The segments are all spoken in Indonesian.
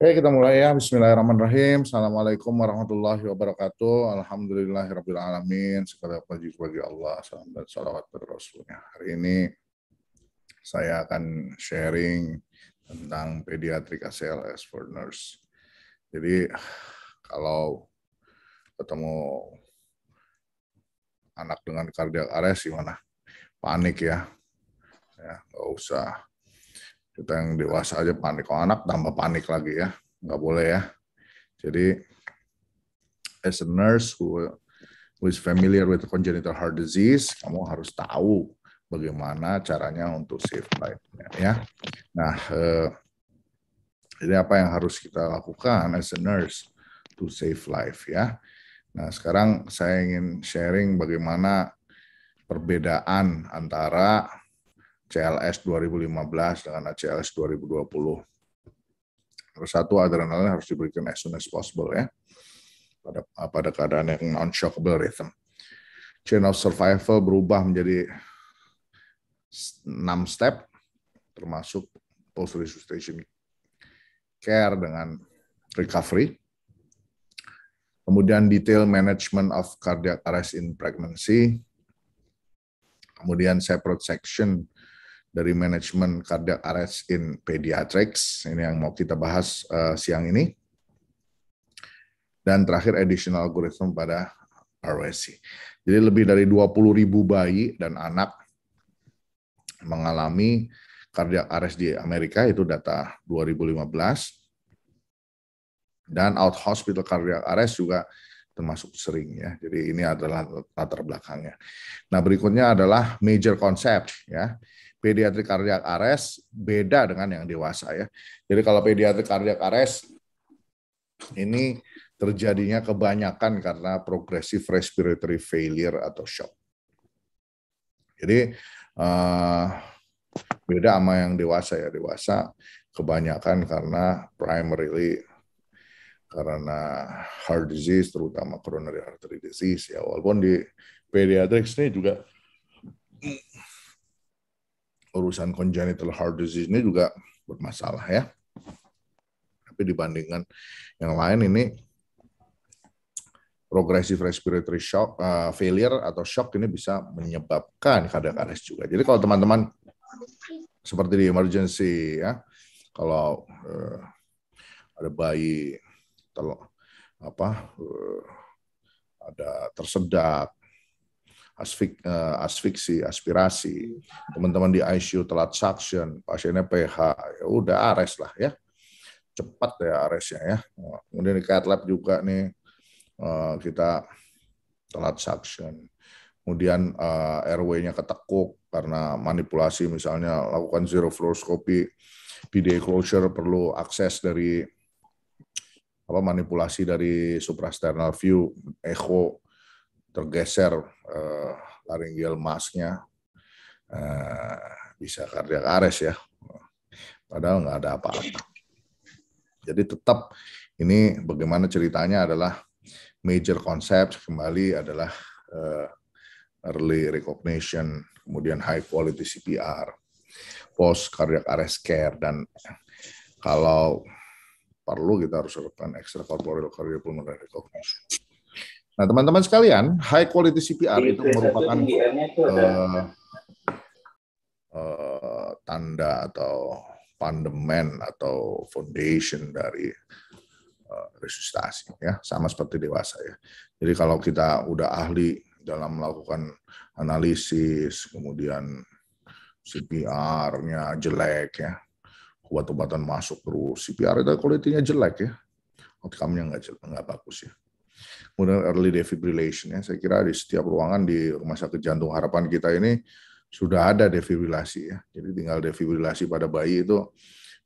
Oke, kita mulai ya. Bismillahirrahmanirrahim. Assalamualaikum warahmatullahi wabarakatuh. Alhamdulillahirrahmanirrahim. Segala puji bagi Allah. Salam dan salawat pada Rasulnya. Hari ini saya akan sharing tentang pediatric ACLS for nurse. Jadi kalau ketemu anak dengan cardiac arrest gimana? Panik ya. Ya, nggak usah kita yang dewasa aja panik kalau anak tambah panik lagi ya nggak boleh ya jadi as a nurse who, who is familiar with congenital heart disease kamu harus tahu bagaimana caranya untuk save life ya nah eh, jadi apa yang harus kita lakukan as a nurse to save life ya nah sekarang saya ingin sharing bagaimana perbedaan antara CLS 2015 dengan ACLS 2020. Terus satu adrenalin harus diberikan as soon as possible ya pada pada keadaan yang non-shockable rhythm. Chain of survival berubah menjadi 6 step termasuk post resuscitation care dengan recovery. Kemudian detail management of cardiac arrest in pregnancy. Kemudian separate section dari manajemen cardiac arrest in pediatrics ini yang mau kita bahas uh, siang ini dan terakhir additional algorithm pada RSC. Jadi lebih dari 20 ribu bayi dan anak mengalami cardiac arrest di Amerika itu data 2015 dan out hospital cardiac arrest juga termasuk sering ya. Jadi ini adalah latar belakangnya. Nah, berikutnya adalah major concept ya. Pediatrik kardiak ares beda dengan yang dewasa ya. Jadi kalau pediatrik kardiak ares ini terjadinya kebanyakan karena progresif respiratory failure atau shock. Jadi uh, beda sama yang dewasa ya dewasa kebanyakan karena primarily karena heart disease terutama coronary artery disease ya walaupun di pediatrics ini juga urusan congenital heart disease ini juga bermasalah ya. Tapi dibandingkan yang lain ini progressive respiratory shock uh, failure atau shock ini bisa menyebabkan kadang-kadang juga. Jadi kalau teman-teman seperti di emergency ya, kalau uh, ada bayi kalau apa uh, ada tersedak asfik, uh, asfiksi, aspirasi, teman-teman di ICU telat suction, pasiennya PH, ya udah ares lah ya. Cepat ya aresnya ya. Kemudian di cat lab juga nih uh, kita telat suction. Kemudian uh, eh, airway-nya ketekuk karena manipulasi misalnya lakukan zero fluoroscopy, PDA closure perlu akses dari apa manipulasi dari suprasternal view, echo, tergeser uh, eh, laryngeal masknya uh, eh, bisa kardiak arrest ya. Padahal nggak ada apa-apa. Jadi tetap ini bagaimana ceritanya adalah major concept kembali adalah uh, early recognition, kemudian high quality CPR, post cardiac arrest care dan kalau perlu kita harus lakukan extracorporeal cardiopulmonary recognition. Nah, teman-teman sekalian, high quality CPR itu merupakan uh, uh, tanda atau pandemen atau foundation dari uh, resusitasi ya, sama seperti dewasa ya. Jadi kalau kita udah ahli dalam melakukan analisis, kemudian CPR-nya jelek ya, obat-obatan masuk terus, CPR itu kualitinya jelek ya, outcome-nya nggak nggak bagus ya kemudian early defibrillation ya. Saya kira di setiap ruangan di Rumah Sakit Jantung Harapan kita ini sudah ada defibrilasi ya. Jadi tinggal defibrilasi pada bayi itu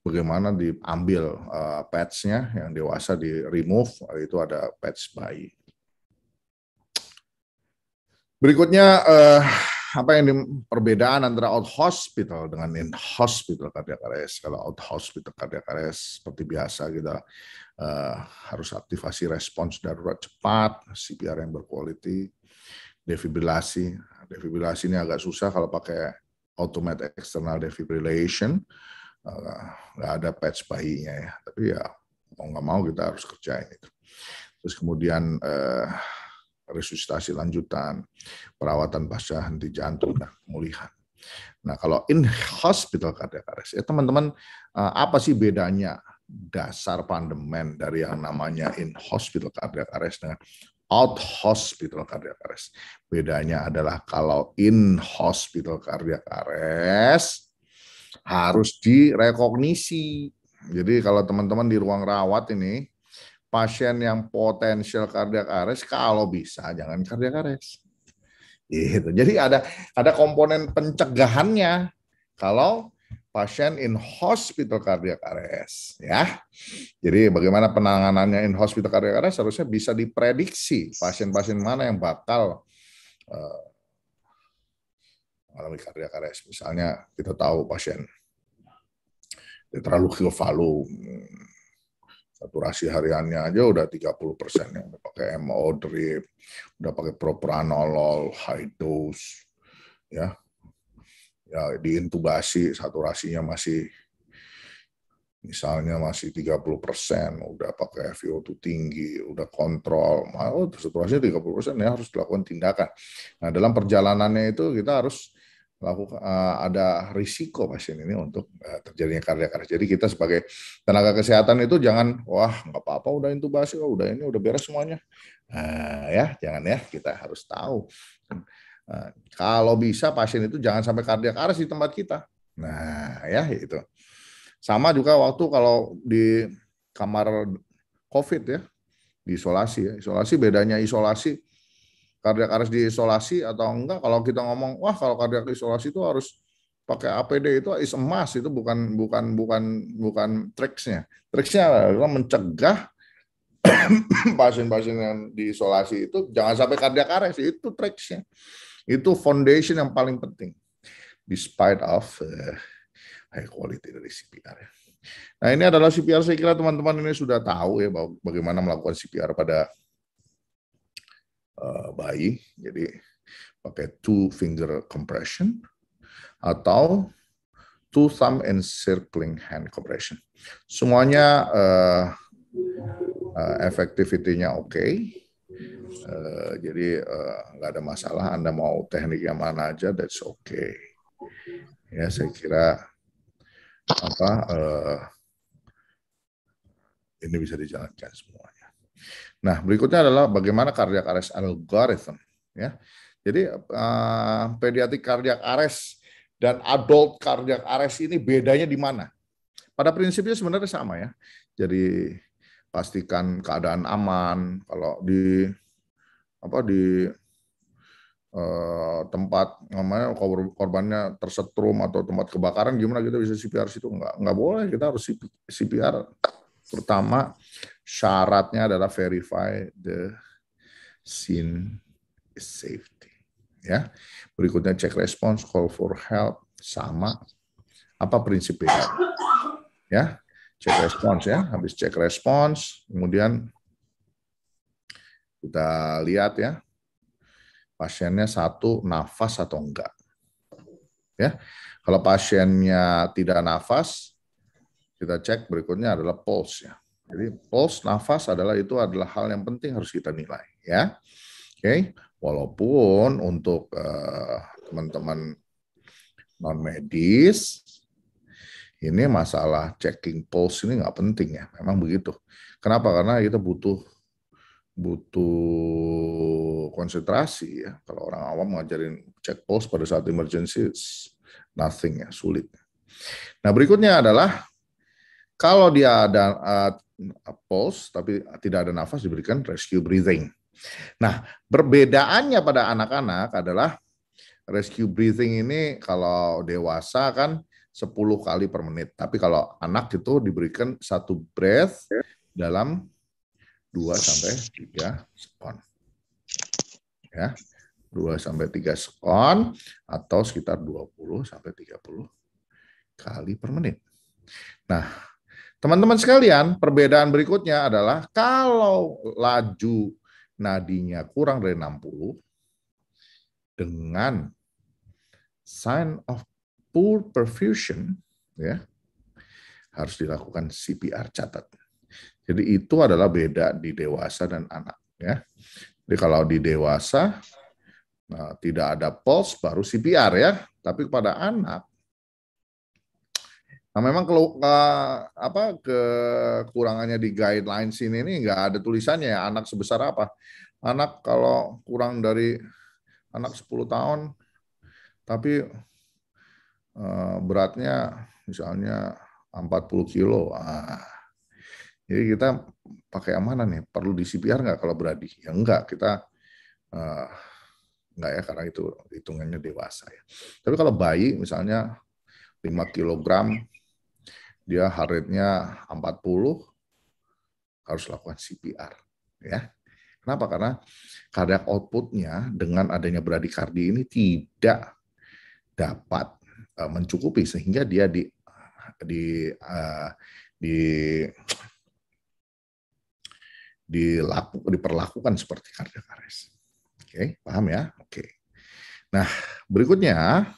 bagaimana diambil uh, eh, patch-nya yang dewasa di remove itu ada patch bayi. Berikutnya uh, apa yang perbedaan antara out hospital dengan in hospital cardiac arrest. Kalau out hospital cardiac arrest seperti biasa kita uh, harus aktivasi respons darurat cepat, CPR yang berkualiti, defibrilasi. Defibrilasi ini agak susah kalau pakai automatic external defibrillation. Eh, nggak uh, ada patch bayinya ya, tapi ya mau nggak mau kita harus kerjain itu. Terus kemudian uh, resusitasi lanjutan, perawatan pasca henti jantung dan pemulihan. Nah kalau in hospital cardiac arrest, ya teman-teman apa sih bedanya dasar pandemen dari yang namanya in hospital cardiac arrest dengan out hospital cardiac arrest. Bedanya adalah kalau in hospital cardiac arrest harus direkognisi. Jadi kalau teman-teman di ruang rawat ini pasien yang potensial cardiac arrest kalau bisa jangan cardiac arrest. Gitu. Jadi ada ada komponen pencegahannya. Kalau pasien in hospital cardiac arrest ya. Jadi bagaimana penanganannya in hospital cardiac arrest harusnya bisa diprediksi pasien-pasien mana yang bakal uh, mengalami cardiac arrest. Misalnya kita tahu pasien dia terlalu kilovalu saturasi hariannya aja udah 30 persen yang Udah pakai MO drip, udah pakai propranolol high dose ya ya diintubasi saturasinya masih misalnya masih 30 persen, udah pakai FiO2 tinggi, udah kontrol, mau oh, saturasinya 30 persen ya harus dilakukan tindakan. Nah dalam perjalanannya itu kita harus lakukan eh, ada risiko pasien ini untuk eh, terjadinya karya-karya. Jadi kita sebagai tenaga kesehatan itu jangan wah nggak apa-apa udah intubasi, oh, udah ini udah beres semuanya. Nah, ya jangan ya kita harus tahu Nah, kalau bisa pasien itu jangan sampai kardiak arrest di tempat kita. Nah, ya itu. Sama juga waktu kalau di kamar COVID ya, isolasi ya. Isolasi bedanya isolasi kardiak arrest isolasi atau enggak kalau kita ngomong wah kalau kardiak isolasi itu harus pakai APD itu is emas itu bukan bukan bukan bukan triksnya triksnya adalah mencegah pasien-pasien yang diisolasi itu jangan sampai kardiak arrest itu triksnya itu foundation yang paling penting. Despite of uh, high quality dari CPR. Ya. Nah ini adalah CPR saya kira teman-teman ini sudah tahu ya bagaimana melakukan CPR pada uh, bayi. Jadi pakai two finger compression atau two thumb encircling hand compression. Semuanya uh, eh, uh, efektivitinya oke. Okay Eh, jadi eh, nggak ada masalah Anda mau teknik yang mana aja that's okay. Ya saya kira apa eh, ini bisa dijalankan semuanya. Nah, berikutnya adalah bagaimana cardiac arrest algorithm ya. Jadi uh, pediatric cardiac arrest dan adult cardiac arrest ini bedanya di mana? Pada prinsipnya sebenarnya sama ya. Jadi pastikan keadaan aman kalau di apa di eh, tempat namanya korbannya tersetrum atau tempat kebakaran gimana kita bisa CPR situ nggak nggak boleh kita harus CPR pertama syaratnya adalah verify the scene is safety ya berikutnya check response call for help sama apa prinsipnya ya cek respons ya. Habis cek respons, kemudian kita lihat ya, pasiennya satu nafas atau enggak. Ya, kalau pasiennya tidak nafas, kita cek berikutnya adalah pulse ya. Jadi pulse nafas adalah itu adalah hal yang penting harus kita nilai ya. Oke, okay. walaupun untuk eh, teman-teman uh, teman -teman non medis ini masalah checking pulse ini nggak penting ya, memang begitu. Kenapa? Karena kita butuh butuh konsentrasi ya. Kalau orang awam ngajarin check pulse pada saat emergency, nothing ya, sulit. Nah berikutnya adalah kalau dia ada uh, pulse tapi tidak ada nafas diberikan rescue breathing. Nah perbedaannya pada anak-anak adalah rescue breathing ini kalau dewasa kan 10 kali per menit. Tapi kalau anak itu diberikan satu breath dalam 2 sampai 3 sekon. Ya. 2 sampai 3 sekon atau sekitar 20 sampai 30 kali per menit. Nah, teman-teman sekalian, perbedaan berikutnya adalah kalau laju nadinya kurang dari 60 dengan sign of poor perfusion ya harus dilakukan CPR catat. Jadi itu adalah beda di dewasa dan anak ya. Jadi kalau di dewasa nah, tidak ada pulse baru CPR ya, tapi pada anak Nah, memang kalau ke, apa kekurangannya di guidelines ini ini nggak ada tulisannya ya anak sebesar apa. Anak kalau kurang dari anak 10 tahun tapi Eh, beratnya misalnya 40 kilo. Ah. Jadi kita pakai amanah nih? Perlu di CPR nggak kalau beradi? Ya enggak, kita uh, eh, enggak ya karena itu hitungannya dewasa ya. Tapi kalau bayi misalnya 5 kg dia heartnya 40, harus lakukan CPR. ya. Kenapa? Karena cardiac outputnya dengan adanya bradikardi ini tidak dapat Eh, mencukupi sehingga dia di di uh, di dilaku, diperlakukan seperti karya kares. Oke, paham ya? Oke. Nah, berikutnya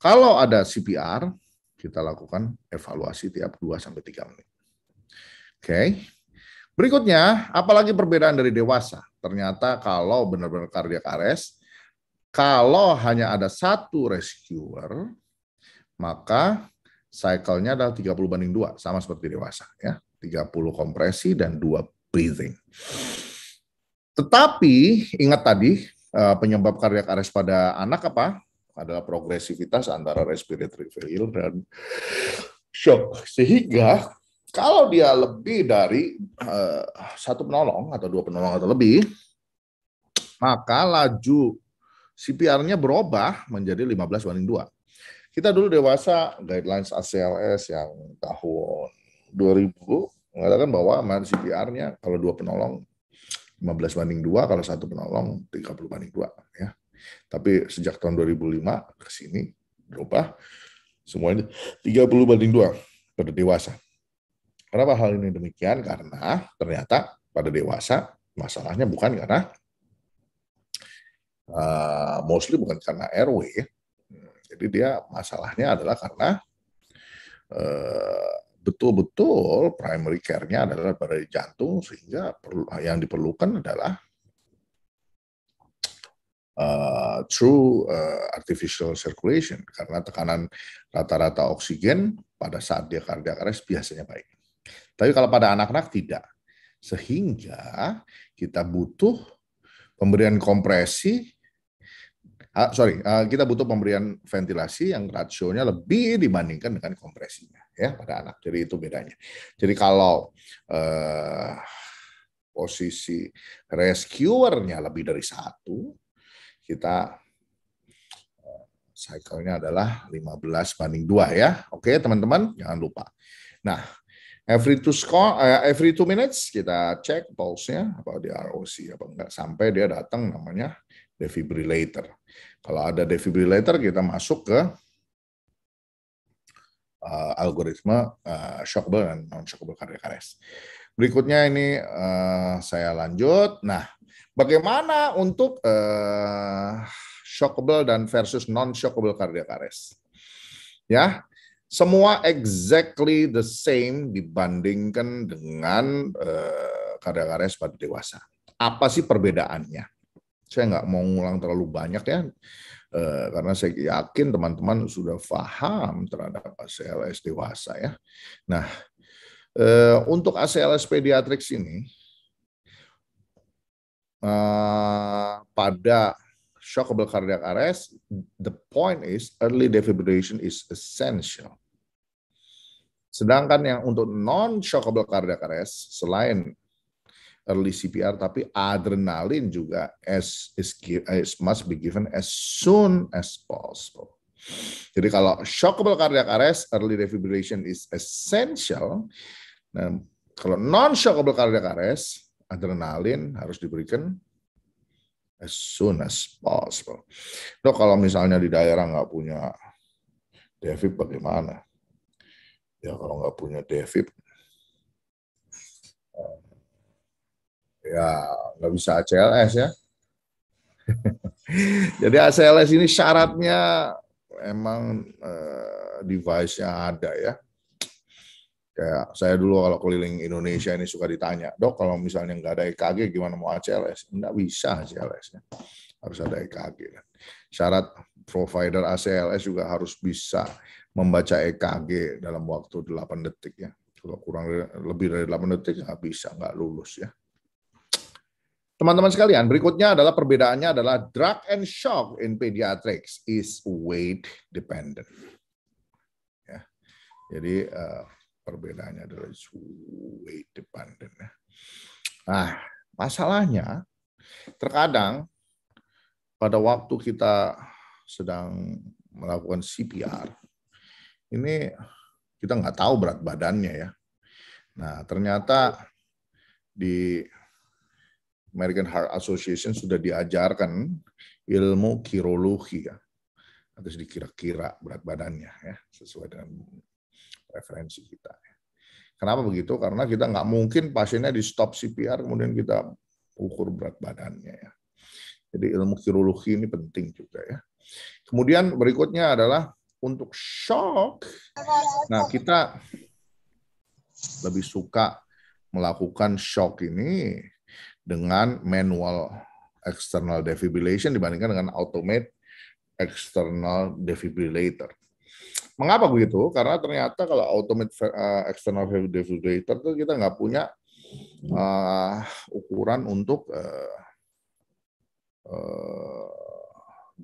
kalau ada CPR, kita lakukan evaluasi tiap 2 sampai 3 menit. Oke. Berikutnya, apalagi perbedaan dari dewasa? Ternyata kalau benar-benar kardiak arrest, kalau hanya ada satu rescuer, maka cycle-nya adalah 30 banding 2, sama seperti dewasa. ya 30 kompresi dan 2 breathing. Tetapi ingat tadi, eh, penyebab kardiak arrest pada anak apa? Adalah progresivitas antara respiratory failure dan shock. Sehingga kalau dia lebih dari uh, satu penolong atau dua penolong atau lebih, maka laju CPR-nya berubah menjadi 15 banding 2. Kita dulu dewasa guidelines ACLS yang tahun 2000 mengatakan bahwa aman CPR-nya kalau dua penolong 15 banding 2, kalau satu penolong 30 banding 2. Ya. Tapi sejak tahun 2005 ke sini berubah semuanya 30 banding 2 pada dewasa. Kenapa hal ini demikian? Karena ternyata pada dewasa masalahnya bukan karena Eh, mostly bukan karena RW ya. hmm, Jadi dia masalahnya adalah karena eh, betul-betul primary care-nya adalah pada jantung sehingga perlu, yang diperlukan adalah uh, true uh, artificial circulation karena tekanan rata-rata oksigen pada saat dia kardiak arrest biasanya baik. Tapi kalau pada anak-anak tidak. Sehingga kita butuh pemberian kompresi uh, sorry, uh, kita butuh pemberian ventilasi yang rasionya lebih dibandingkan dengan kompresinya ya pada anak. Jadi itu bedanya. Jadi kalau uh, posisi rescuernya lebih dari satu, kita uh, cycle-nya adalah 15 banding dua, ya. Oke teman-teman, jangan lupa. Nah, every two score, uh, every two minutes kita cek pulse-nya apa dia ROC apa enggak sampai dia datang namanya defibrillator. Kalau ada defibrillator, kita masuk ke uh, algoritma uh, shockable dan non-shockable cardiac arrest. Berikutnya ini uh, saya lanjut. Nah, bagaimana untuk uh, shockable dan versus non-shockable cardiac arrest? Ya, semua exactly the same dibandingkan dengan uh, cardiac arrest pada dewasa. Apa sih perbedaannya? saya nggak mau ngulang terlalu banyak ya, eh, karena saya yakin teman-teman sudah paham terhadap ACLS dewasa ya. Nah, eh, untuk ACLS pediatrics ini, eh, pada shockable cardiac arrest, the point is early defibrillation is essential. Sedangkan yang untuk non-shockable cardiac arrest, selain early CPR, tapi adrenalin juga as is, is must be given as soon as possible. Jadi kalau shockable cardiac arrest, early defibrillation is essential. Nah, kalau non-shockable cardiac arrest, adrenalin harus diberikan as soon as possible. Nah kalau misalnya di daerah nggak punya defib bagaimana? Ya kalau nggak punya defib, ya nggak bisa ACLS ya. Jadi ACLS ini syaratnya emang eh, device-nya ada ya. Kayak saya dulu kalau keliling Indonesia ini suka ditanya, dok kalau misalnya nggak ada EKG gimana mau ACLS? Nggak bisa ACLS-nya. Harus ada EKG. Kan. Syarat provider ACLS juga harus bisa membaca EKG dalam waktu 8 detik ya. Kalau kurang lebih dari 8 detik nggak bisa, nggak lulus ya. Teman-teman sekalian, berikutnya adalah perbedaannya adalah drug and shock in pediatrics is weight dependent. Ya. Jadi uh, perbedaannya adalah weight dependent. Nah, masalahnya terkadang pada waktu kita sedang melakukan CPR, ini kita nggak tahu berat badannya ya. Nah, ternyata di American Heart Association sudah diajarkan ilmu kirologi ya. sedikit dikira-kira berat badannya ya, sesuai dengan referensi kita. Ya. Kenapa begitu? Karena kita nggak mungkin pasiennya di stop CPR kemudian kita ukur berat badannya ya. Jadi ilmu kirologi ini penting juga ya. Kemudian berikutnya adalah untuk shock. Nah, kita lebih suka melakukan shock ini dengan manual external defibrillation dibandingkan dengan automate external defibrillator. Mengapa begitu? Karena ternyata kalau automate eh, external defibrillator itu kita nggak punya uh, ukuran untuk uh,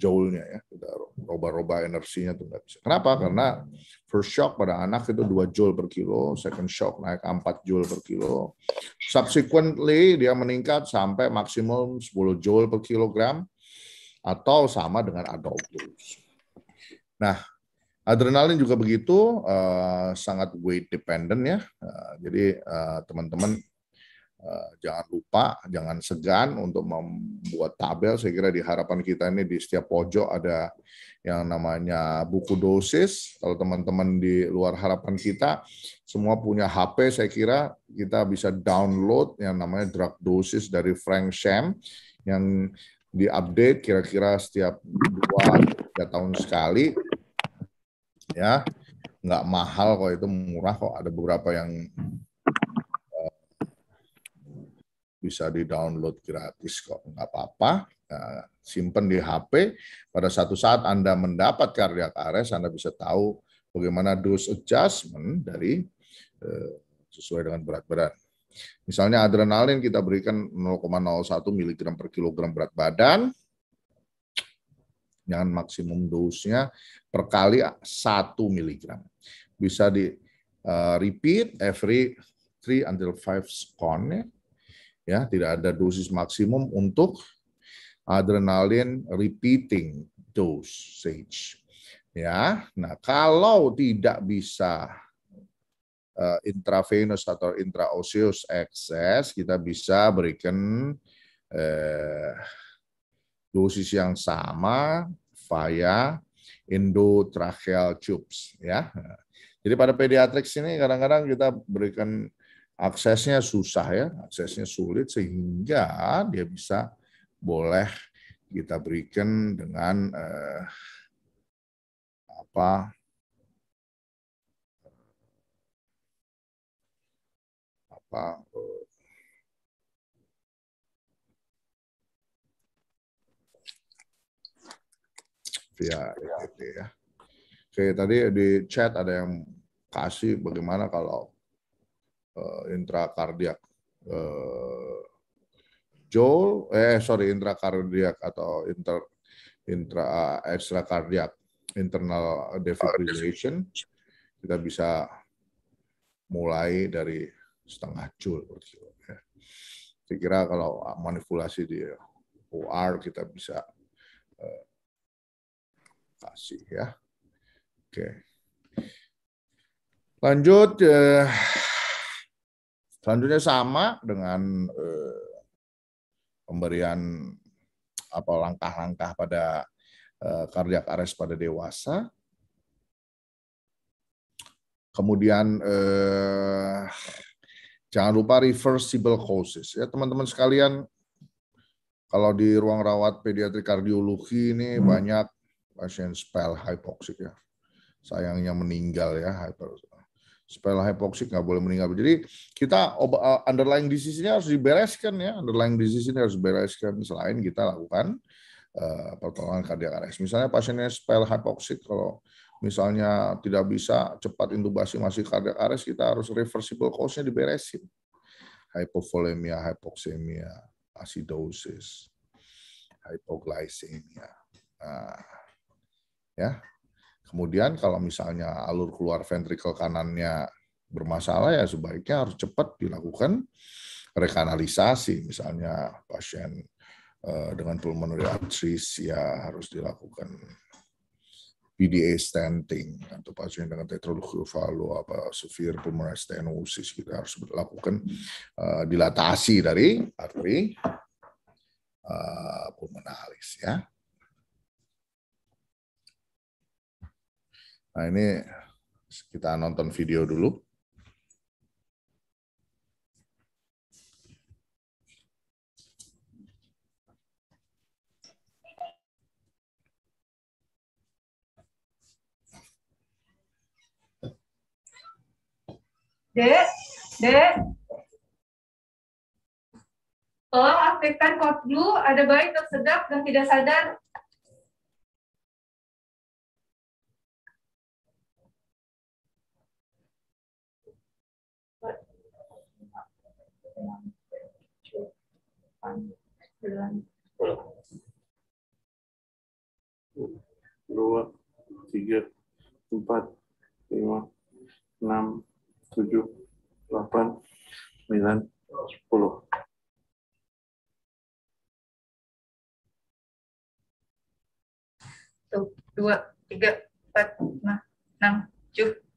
joule-nya ya. udah roba-roba energinya tuh nggak bisa. Kenapa? Karena first shock pada anak itu 2 joule per kilo, second shock naik 4 joule per kilo. Subsequently dia meningkat sampai maksimum 10 joule per kilogram atau sama dengan adult Nah, Adrenalin juga begitu, uh, sangat weight dependent ya. Uh, jadi teman eh, teman-teman Eh, jangan lupa, jangan segan untuk membuat tabel. Saya kira di harapan kita ini di setiap pojok ada yang namanya buku dosis. Kalau teman-teman di luar harapan kita semua punya HP, saya kira kita bisa download yang namanya drug dosis dari Frank Sham yang diupdate kira-kira setiap dua tiga tahun sekali. Ya, nggak mahal kok itu murah kok. Ada beberapa yang bisa di-download gratis kok, nggak apa-apa. Nah, simpen di HP, pada satu saat Anda mendapat karya ares Anda bisa tahu bagaimana dose adjustment dari eh, sesuai dengan berat badan. Misalnya adrenalin kita berikan 0,01 mg per kilogram berat badan, jangan maksimum dosnya per kali 1 miligram Bisa di eh, repeat every 3 until 5 second ya tidak ada dosis maksimum untuk adrenalin repeating dosage ya nah kalau tidak bisa uh, intravenous atau intraosseous excess kita bisa berikan uh, dosis yang sama via endotracheal tubes ya jadi pada pediatrics ini kadang-kadang kita berikan aksesnya susah ya, aksesnya sulit sehingga dia bisa boleh kita berikan dengan eh, apa apa ya, ya, ya. Oke, tadi di chat ada yang kasih bagaimana kalau uh, intrakardiak. Uh, eh, Joel, eh sorry intrakardiak atau inter intra ekstrakardiak eh, internal oh, defibrillation kita bisa mulai dari setengah joule kira ya. Saya kira kalau manipulasi di OR kita bisa kasih ya. Oke. Okay. Lanjut uh, Selanjutnya sama dengan eh, pemberian apa langkah-langkah pada eh, kardiak arrest pada dewasa. Kemudian eh, jangan lupa reversible causes ya teman-teman sekalian. Kalau di ruang rawat pediatri kardiologi ini hmm. banyak pasien spell hypoxic ya. Sayangnya meninggal ya hyper spinal hypoxic nggak boleh meninggal. Jadi kita eh, underlying disease ini harus dibereskan ya, underlying disease ini harus dibereskan selain kita lakukan uh, pertolongan cardiac arrest. Misalnya pasiennya spinal hypoxic kalau misalnya tidak bisa cepat intubasi masih cardiac arrest, kita harus reversible cause-nya diberesin. Hypovolemia, hypoxemia, acidosis, hypoglycemia. Nah, ya, Kemudian kalau misalnya alur keluar ventrikel kanannya bermasalah ya sebaiknya harus cepat dilakukan rekanalisasi misalnya pasien eh, dengan pulmonary artritis ya harus dilakukan PDA stenting atau pasien dengan tetralokufalu apa severe pulmonary stenosis kita harus lakukan eh, dilatasi dari arteri eh, pulmonalis ya. Nah ini kita nonton video dulu. Dek, Dek. Tolong aktifkan kod blue, ada baik tersedak dan tidak sadar dua tiga empat lima enam tujuh delapan sembilan sepuluh tuh dua tiga empat lima enam tujuh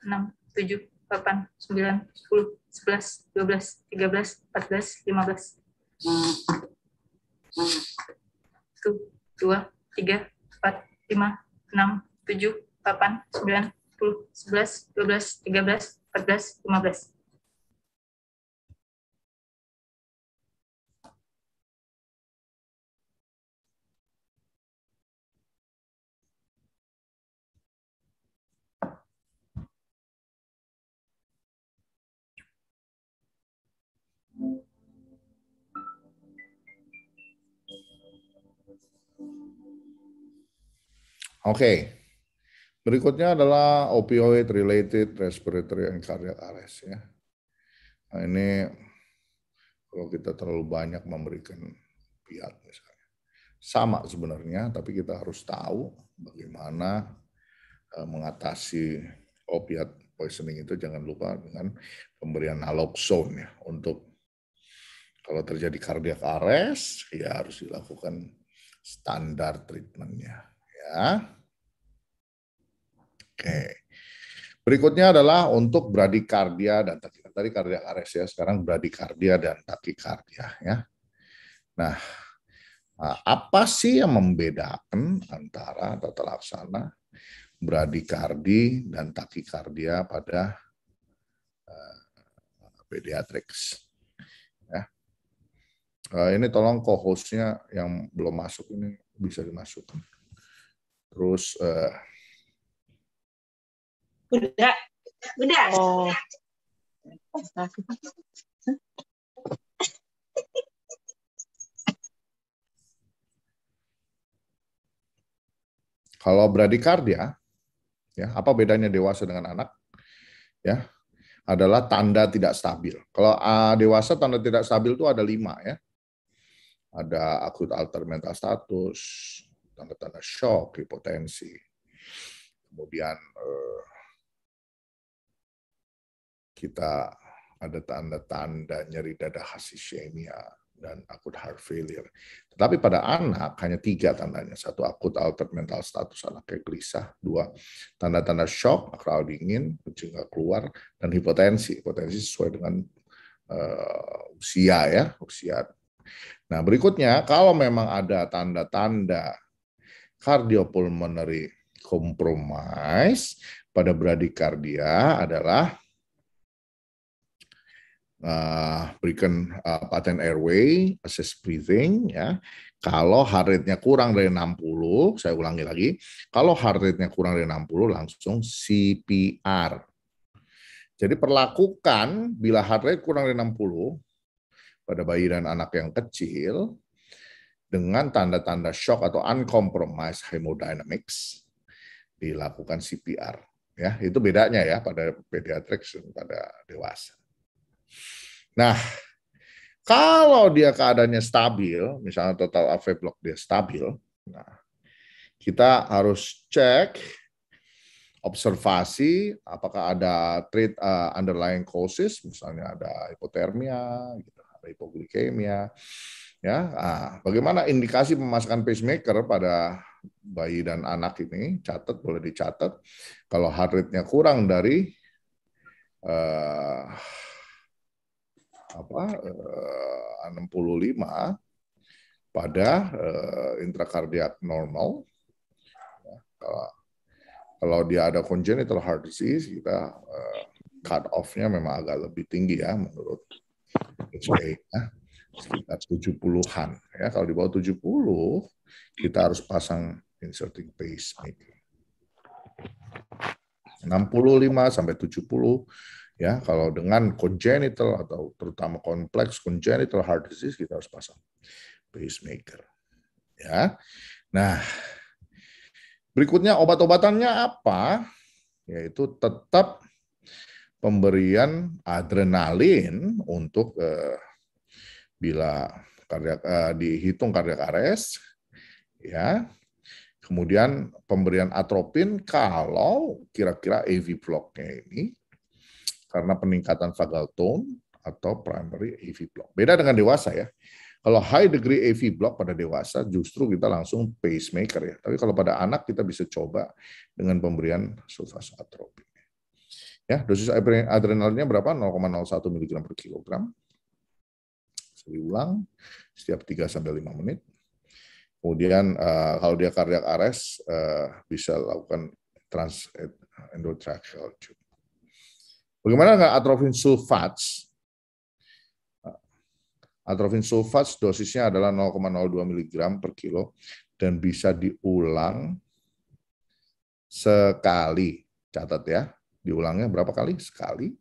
6, 7, 8, 9, 10, 11, 12, 13, 14, 15. 1, 2, 3, 4, 5, 6, 7, 8, 9, 10, 11, 12, 13, 14, 15. Oke. Okay. Berikutnya adalah opioid related respiratory and cardiac arrest ya. Nah, ini kalau kita terlalu banyak memberikan opiat misalnya. Sama sebenarnya, tapi kita harus tahu bagaimana eh, mengatasi opiat poisoning itu jangan lupa dengan pemberian naloxone ya untuk kalau terjadi cardiac arrest ya harus dilakukan standar treatmentnya. Ya. Oke. Berikutnya adalah untuk bradikardia dan takikardia. Tadi kardiak arrest ya, sekarang bradikardia dan takikardia ya. Nah, apa sih yang membedakan antara tata laksana bradikardi dan takikardia pada uh, pediatrics? Uh, ini tolong co-hostnya yang belum masuk ini bisa dimasukkan. Terus uh, eh, udah udah. Oh. Kalau bradikardia, ya apa bedanya dewasa dengan anak? Ya adalah tanda tidak stabil. Kalau uh, dewasa tanda tidak stabil itu ada lima ya ada akut alter mental status, tanda-tanda shock, hipotensi, kemudian eh, kita ada tanda-tanda nyeri dada hasisemia dan akut heart failure. Tetapi pada anak hanya tiga tandanya. Satu akut altered mental status anaknya gelisah. Dua tanda-tanda shock, akral dingin, kencing nggak keluar, dan hipotensi. Hipotensi sesuai dengan uh, usia ya, usia Nah, berikutnya kalau memang ada tanda-tanda cardiopulmonary compromise pada bradikardia adalah uh, berikan uh, patent airway, assess breathing ya. Kalau heart rate-nya kurang dari 60, saya ulangi lagi, kalau heart rate-nya kurang dari 60 langsung CPR. Jadi perlakukan bila heart rate kurang dari 60 pada bayi dan anak yang kecil dengan tanda-tanda shock atau uncompromised hemodynamics dilakukan CPR. Ya, itu bedanya ya pada pediatrics dan pada dewasa. Nah, kalau dia keadaannya stabil, misalnya total AV block dia stabil, nah, kita harus cek observasi apakah ada treat uh, underlying causes, misalnya ada hipotermia, gitu hipoglikemia. Ya, nah, bagaimana indikasi pemasangan pacemaker pada bayi dan anak ini? Catat boleh dicatat. Kalau heart rate-nya kurang dari eh, apa eh, 65 pada eh, intrakardiak normal. Ya, kalau kalau dia ada congenital heart disease kita uh, cut off-nya memang agak lebih tinggi ya menurut Ya. sekitar 70-an. Ya, kalau di bawah 70, kita harus pasang inserting pacemaker. 65 sampai 70 ya kalau dengan congenital atau terutama kompleks congenital heart disease kita harus pasang pacemaker ya nah berikutnya obat-obatannya apa yaitu tetap pemberian adrenalin untuk eh, bila kardiak eh, dihitung kardiak arrest ya. Kemudian pemberian atropin kalau kira-kira AV blocknya ini karena peningkatan vagal tone atau primary AV block. Beda dengan dewasa ya. Kalau high degree AV block pada dewasa justru kita langsung pacemaker ya. Tapi kalau pada anak kita bisa coba dengan pemberian sulfasatropin. Ya, dosis adrenalinnya berapa? 0,01 mg per kilogram. Saya ulang setiap 3 sampai 5 menit. Kemudian eh, kalau dia cardiac arrest uh, bisa lakukan trans eh, endotracheal tube. Bagaimana nggak atrofin sulfats? Atrofin sulfats dosisnya adalah 0,02 mg per kilo dan bisa diulang sekali. Catat ya, diulangnya berapa kali? Sekali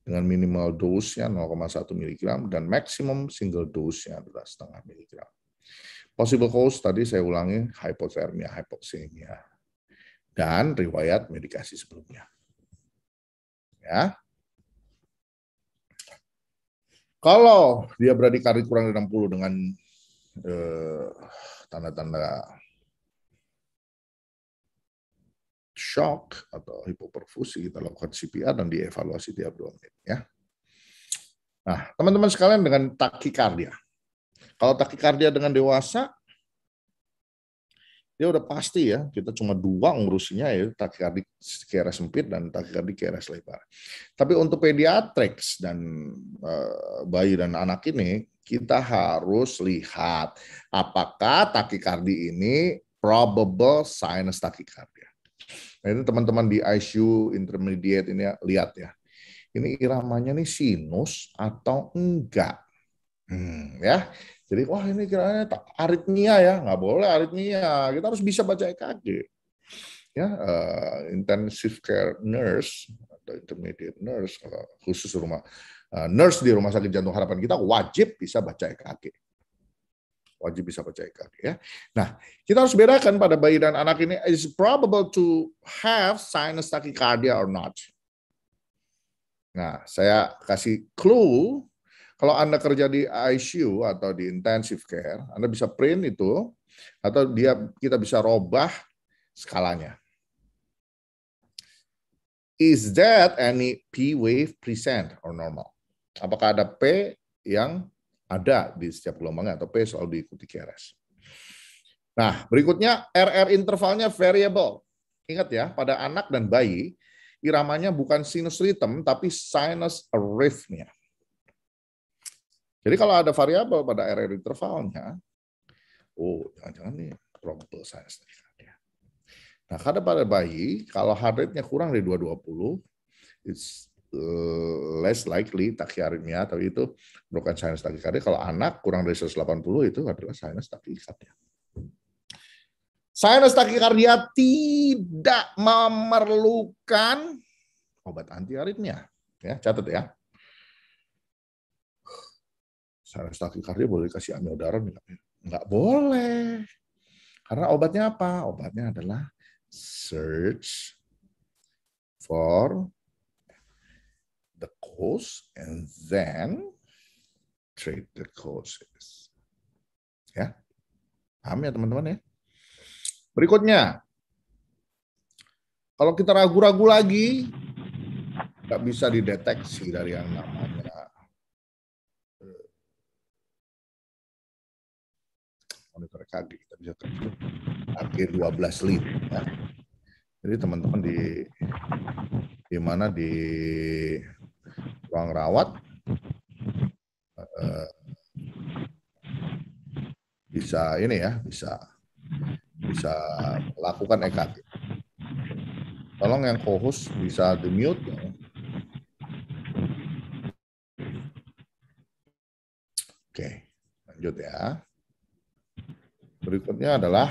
dengan minimal dosisnya 0,1 mg dan maksimum single dosisnya adalah setengah miligram. Possible cause tadi saya ulangi hipotermia hypoxemia dan riwayat medikasi sebelumnya. Ya. Kalau dia bradikari kurang dari 60 dengan eh, tanda -tanda shock atau hipoperfusi kita lakukan CPR dan dievaluasi tiap dua menit ya. Nah, teman-teman sekalian dengan takikardia. Kalau takikardia dengan dewasa dia udah pasti ya, kita cuma dua ngurusinya ya, takikardi kira sempit dan takikardi kira lebar. Tapi untuk pediatrics dan eh, bayi dan anak ini, kita harus lihat apakah takikardi ini probable sinus takikardi. Nah itu teman-teman di ICU intermediate ini ya, lihat ya. Ini iramanya nih sinus atau enggak. Hmm, ya. Jadi wah ini kiranya aritmia ya, nggak boleh aritmia. Kita harus bisa baca EKG. Ya, uh, intensive care nurse atau intermediate nurse kalau khusus rumah uh, nurse di rumah sakit jantung harapan kita wajib bisa baca EKG wajib bisa percayakan ya. Nah, kita harus bedakan pada bayi dan anak ini is probable to have sinus tachycardia or not. Nah, saya kasih clue kalau Anda kerja di ICU atau di intensive care, Anda bisa print itu atau dia kita bisa robah skalanya. Is that any P wave present or normal? Apakah ada P yang ada di setiap gelombangnya atau P selalu diikuti QRS. Nah, berikutnya RR intervalnya variable. Ingat ya, pada anak dan bayi iramanya bukan sinus rhythm tapi sinus arrhythmia. Jadi kalau ada variabel pada RR intervalnya, oh jangan-jangan ini probable sinus Nah, kadang pada bayi kalau heart rate-nya kurang dari 220, it's Eh, less likely takiaremia ya, tapi itu merupakan sinus takikardia. Kalau anak kurang dari 180 itu adalah sinus takikardia. Sinus takikardia tidak memerlukan obat anti Ya, catat ya. Sinus takikardia boleh kasih amiodarone enggak? Nggak boleh. Karena obatnya apa? Obatnya adalah search for the course and then trade the courses. Ya, paham ya teman-teman ya. Berikutnya, kalau kita ragu-ragu lagi, nggak bisa dideteksi dari yang namanya monitor KG, Kita bisa terbit 12 lead. Ya. Jadi teman-teman di di mana di ruang rawat eh, bisa ini ya bisa bisa lakukan EKG. Tolong yang co bisa di mute. Ya. Oke, lanjut ya. Berikutnya adalah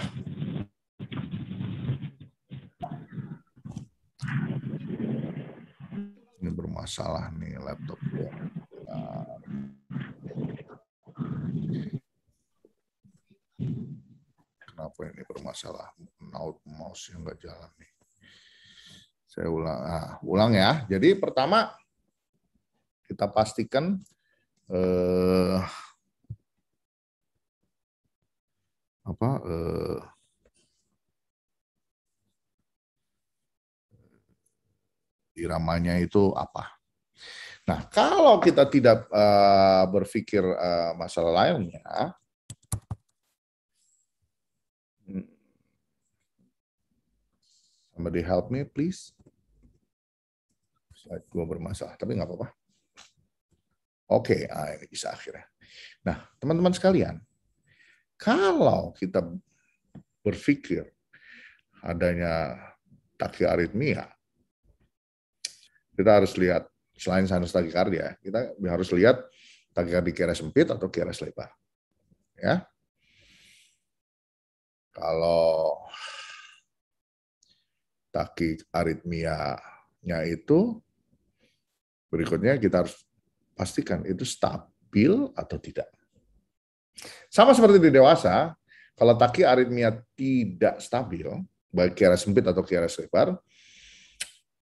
masalah nih laptop gue. Kenapa ini bermasalah? Naut mouse yang nggak jalan nih. Saya ulang, nah, ulang ya. Jadi pertama kita pastikan eh, apa eh, iramanya itu apa. Nah, kalau kita tidak uh, berpikir uh, masalah lainnya, hmm, somebody help me please. saya gua bermasalah, tapi nggak apa-apa. Oke, okay, ah, ini bisa akhirnya. Nah, teman-teman sekalian, kalau kita berpikir adanya aritmia kita harus lihat selain sinus ya kita harus lihat di kira sempit atau kira lebar. Ya. Kalau taki nya itu berikutnya kita harus pastikan itu stabil atau tidak. Sama seperti di dewasa, kalau taki aritmia tidak stabil, baik kira sempit atau kira lebar,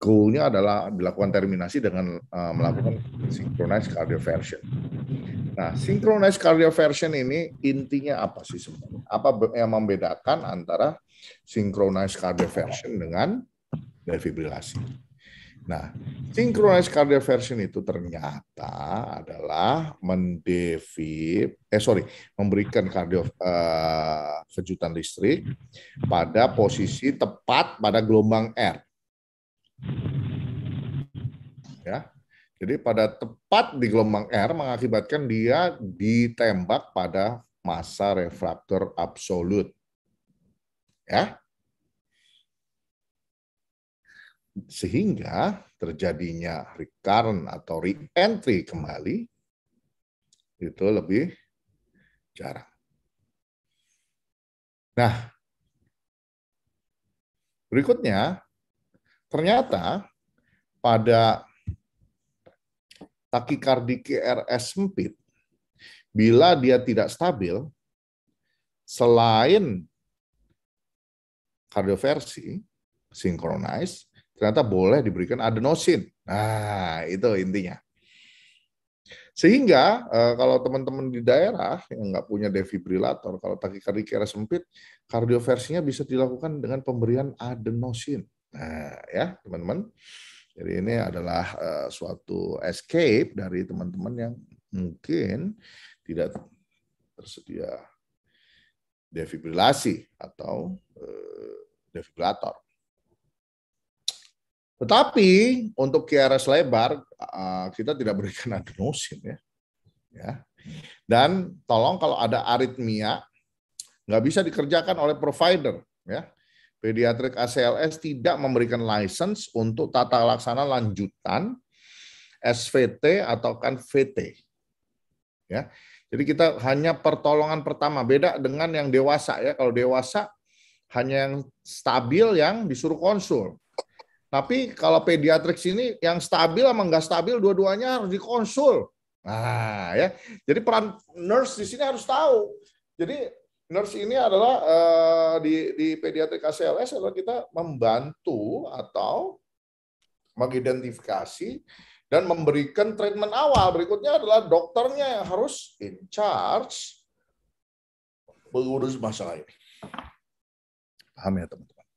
goalnya adalah dilakukan terminasi dengan uh, melakukan synchronized cardioversion. Nah, synchronized cardioversion ini intinya apa sih sebenarnya? Apa yang membedakan antara synchronized cardioversion dengan defibrilasi? Nah, synchronized cardioversion itu ternyata adalah mendefib, eh sorry, memberikan kardio eh, kejutan listrik pada posisi tepat pada gelombang R. Ya. Jadi pada tepat di gelombang R mengakibatkan dia ditembak pada masa refraktor absolut. Ya. Sehingga terjadinya return atau re-entry kembali itu lebih jarang. Nah, berikutnya Ternyata pada takikardi KRS sempit, bila dia tidak stabil, selain kardioversi, sinkronis ternyata boleh diberikan adenosin. Nah, itu intinya. Sehingga eh, kalau teman-teman di daerah yang nggak punya defibrilator, kalau takikardi KRS sempit, kardioversinya bisa dilakukan dengan pemberian adenosin. Nah, ya teman-teman. Jadi ini adalah eh, suatu escape dari teman-teman yang mungkin tidak tersedia defibrilasi atau uh, defibrilator. Tetapi untuk QRS lebar eh, kita tidak berikan adenosin ya. ya. Dan tolong kalau ada aritmia nggak bisa dikerjakan oleh provider ya Pediatrik ACLS tidak memberikan license untuk tata laksana lanjutan SVT atau kan VT. Ya. Jadi kita hanya pertolongan pertama, beda dengan yang dewasa ya. Kalau dewasa hanya yang stabil yang disuruh konsul. Tapi kalau pediatrik sini yang stabil sama nggak stabil dua-duanya harus dikonsul. Nah, ya. Jadi peran nurse di sini harus tahu. Jadi Nurse ini adalah uh, di, di pediatrik ACLS adalah kita membantu atau mengidentifikasi dan memberikan treatment awal. Berikutnya adalah dokternya yang harus in charge mengurus masalah ini. Paham ya teman-teman?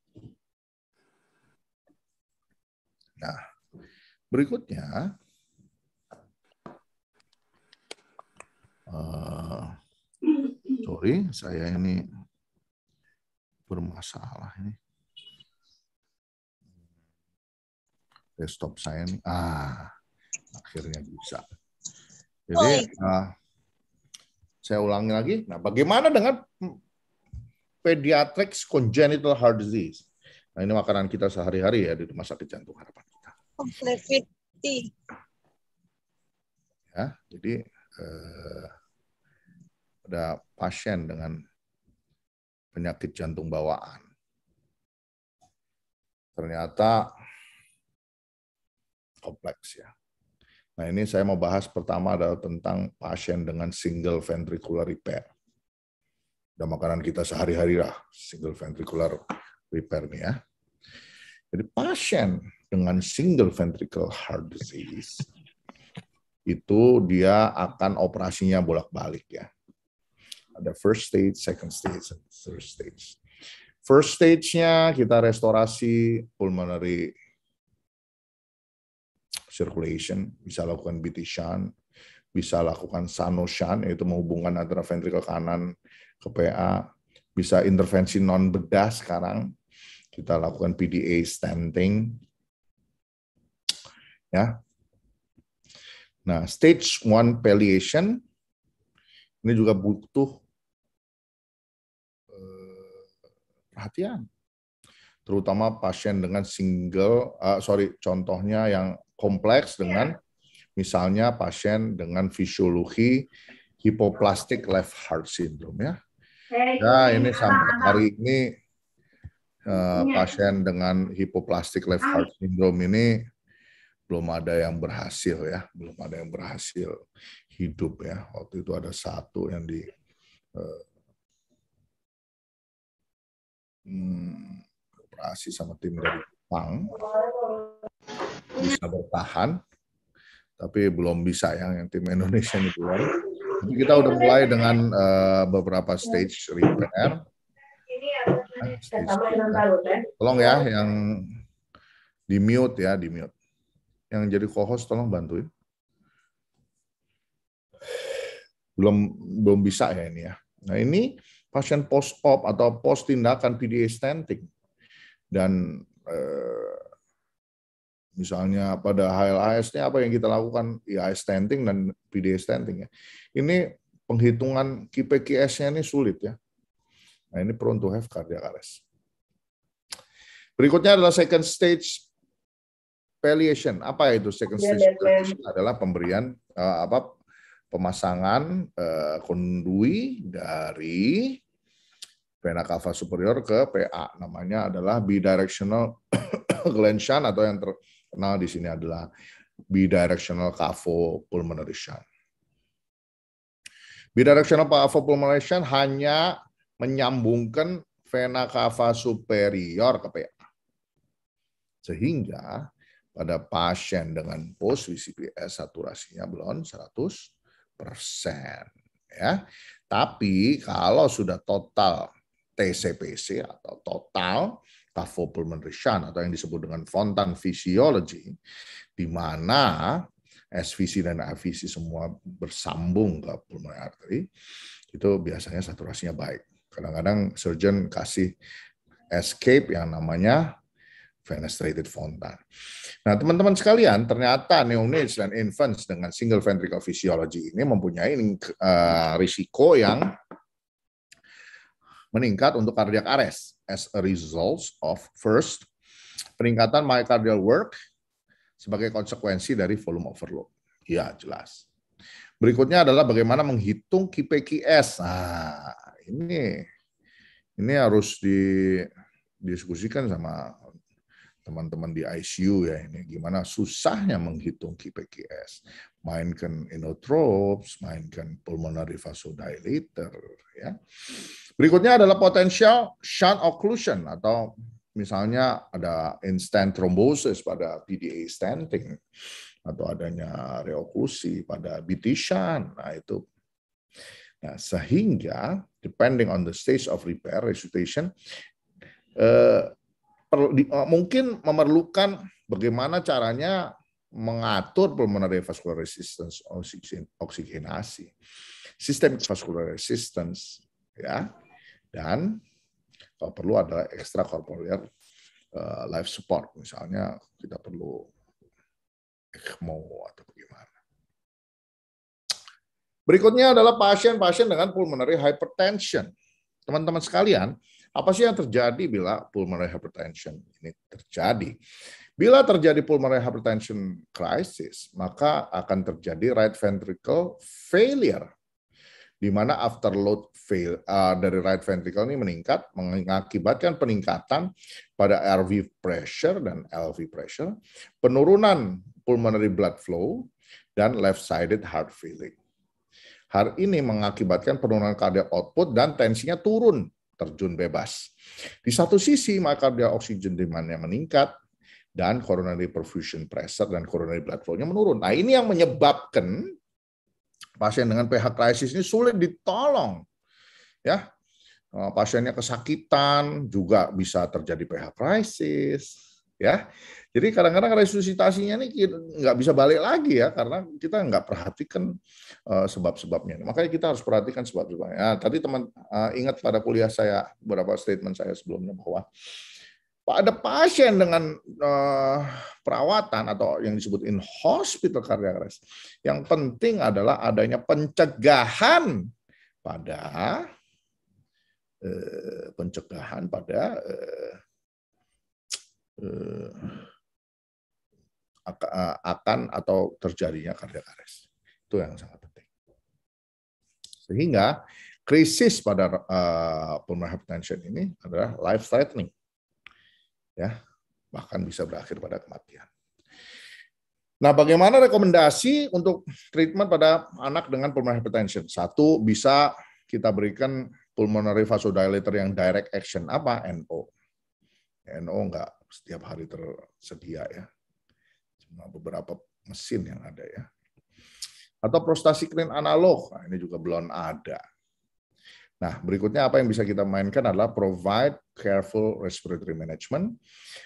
Nah, berikutnya sorry, saya ini bermasalah ini. Desktop saya ini, ah, akhirnya bisa. Jadi, ah, saya ulangi lagi. Nah, bagaimana dengan pediatrics congenital heart disease? Nah, ini makanan kita sehari-hari ya di rumah sakit jantung harapan kita. Ya, jadi eh, ada pasien dengan penyakit jantung bawaan. Ternyata kompleks ya. Nah ini saya mau bahas pertama adalah tentang pasien dengan single ventricular repair. Udah makanan kita sehari-hari lah, single ventricular repair nih ya. Jadi pasien dengan single ventricular heart disease itu dia akan operasinya bolak-balik ya. Ada first stage, second stage, and third stage. First stage-nya kita restorasi pulmonary circulation, bisa lakukan BT shunt, bisa lakukan sano shunt, yaitu menghubungkan antara ventrikel kanan ke PA, bisa intervensi non bedah sekarang, kita lakukan PDA stenting, ya. Nah, stage one palliation ini juga butuh perhatian. Terutama pasien dengan single, uh, sorry, contohnya yang kompleks iya. dengan misalnya pasien dengan fisiologi hypoplastic left heart syndrome ya. Nah ini sampai ah. hari ini uh, pasien dengan hypoplastic left heart ah. syndrome ini belum ada yang berhasil ya, belum ada yang berhasil hidup ya. Waktu itu ada satu yang di eh, hmm, operasi sama tim dari Jepang bisa bertahan, tapi belum bisa yang, yang tim Indonesia ini keluar. Jadi kita udah mulai dengan uh, beberapa stage repair. stage repair. Tolong ya yang di mute ya, di mute. Yang jadi co-host tolong bantuin. Belum belum bisa ya ini ya. Nah ini pasien post-op atau post tindakan PDA stenting. Dan eh, misalnya pada HLAS nya apa yang kita lakukan? Ya, stenting dan PDA stenting. Ya. Ini penghitungan KPKS-nya ini sulit ya. Nah ini prone to have cardiac arrest. Berikutnya adalah second stage palliation. Apa itu second iya, stage yeah, palliation? Yeah. Adalah pemberian uh, apa pemasangan uh, kondui dari vena cava superior ke PA. Namanya adalah bidirectional gland shunt atau yang terkenal di sini adalah bidirectional pulmonary shunt. Bidirectional pulmonary shunt hanya menyambungkan vena cava superior ke PA. Sehingga pada pasien dengan post VCPS saturasinya belum 100 persen. Ya. Tapi kalau sudah total TCPC atau total Kafoppelman Rishan atau yang disebut dengan Fontan Physiology, di mana SVC dan AVC semua bersambung ke pulmonary artery, itu biasanya saturasinya baik. Kadang-kadang surgeon kasih escape yang namanya fenestrated fontan. Nah, teman-teman sekalian, ternyata neonates dan infants dengan single ventricle physiology ini mempunyai uh, risiko yang meningkat untuk cardiac arrest as a result of first peningkatan myocardial work sebagai konsekuensi dari volume overload. Ya, jelas. Berikutnya adalah bagaimana menghitung KPKS. Nah, ini ini harus didiskusikan sama teman-teman di ICU ya ini gimana susahnya menghitung KPKS mainkan inotropes, mainkan pulmonary vasodilator. Ya. Berikutnya adalah potensial shunt occlusion atau misalnya ada instant thrombosis pada PDA stenting atau adanya reoklusi pada BT shunt. Nah, itu Nah, sehingga depending on the stage of repair resuscitation eh, eh mungkin memerlukan bagaimana caranya mengatur pulmonary vascular resistance oksigen, oksigenasi, sistem vascular resistance, ya, dan kalau perlu ada extracorporeal corporeal eh, life support, misalnya kita perlu ECMO atau bagaimana. Berikutnya adalah pasien-pasien dengan pulmonary hypertension. Teman-teman sekalian, apa sih yang terjadi bila pulmonary hypertension ini terjadi? Bila terjadi pulmonary hypertension crisis, maka akan terjadi right ventricle failure di mana afterload fail uh, dari right ventricle ini meningkat mengakibatkan peningkatan pada RV pressure dan LV pressure, penurunan pulmonary blood flow dan left-sided heart failure. Hal ini mengakibatkan penurunan cardiac output dan tensinya turun, terjun bebas. Di satu sisi, maka dia oksigen demandnya meningkat, dan coronary perfusion pressure dan coronary blood flow-nya menurun. Nah, ini yang menyebabkan pasien dengan pH krisis ini sulit ditolong. Ya. Eh, pasiennya kesakitan, juga bisa terjadi pH krisis, ya. Jadi kadang-kadang resusitasinya ini nggak bisa balik lagi ya karena kita nggak perhatikan eh, sebab-sebabnya. Makanya kita harus perhatikan sebab-sebabnya. Nah, tadi teman eh, ingat pada kuliah saya beberapa statement saya sebelumnya bahwa ada pasien dengan uh, perawatan atau yang disebut in hospital cardiac arrest, yang penting adalah adanya pencegahan pada uh, pencegahan pada uh, uh, akan atau terjadinya cardiac arrest. Itu yang sangat penting. Sehingga krisis pada uh, pulmonary hypertension ini adalah life threatening ya bahkan bisa berakhir pada kematian. Nah, bagaimana rekomendasi untuk treatment pada anak dengan pulmonary hypertension? Satu, bisa kita berikan pulmonary vasodilator yang direct action apa? NO. NO enggak setiap hari tersedia ya. Cuma beberapa mesin yang ada ya. Atau prostasiklin analog, nah, ini juga belum ada Nah, berikutnya apa yang bisa kita mainkan adalah provide careful respiratory management.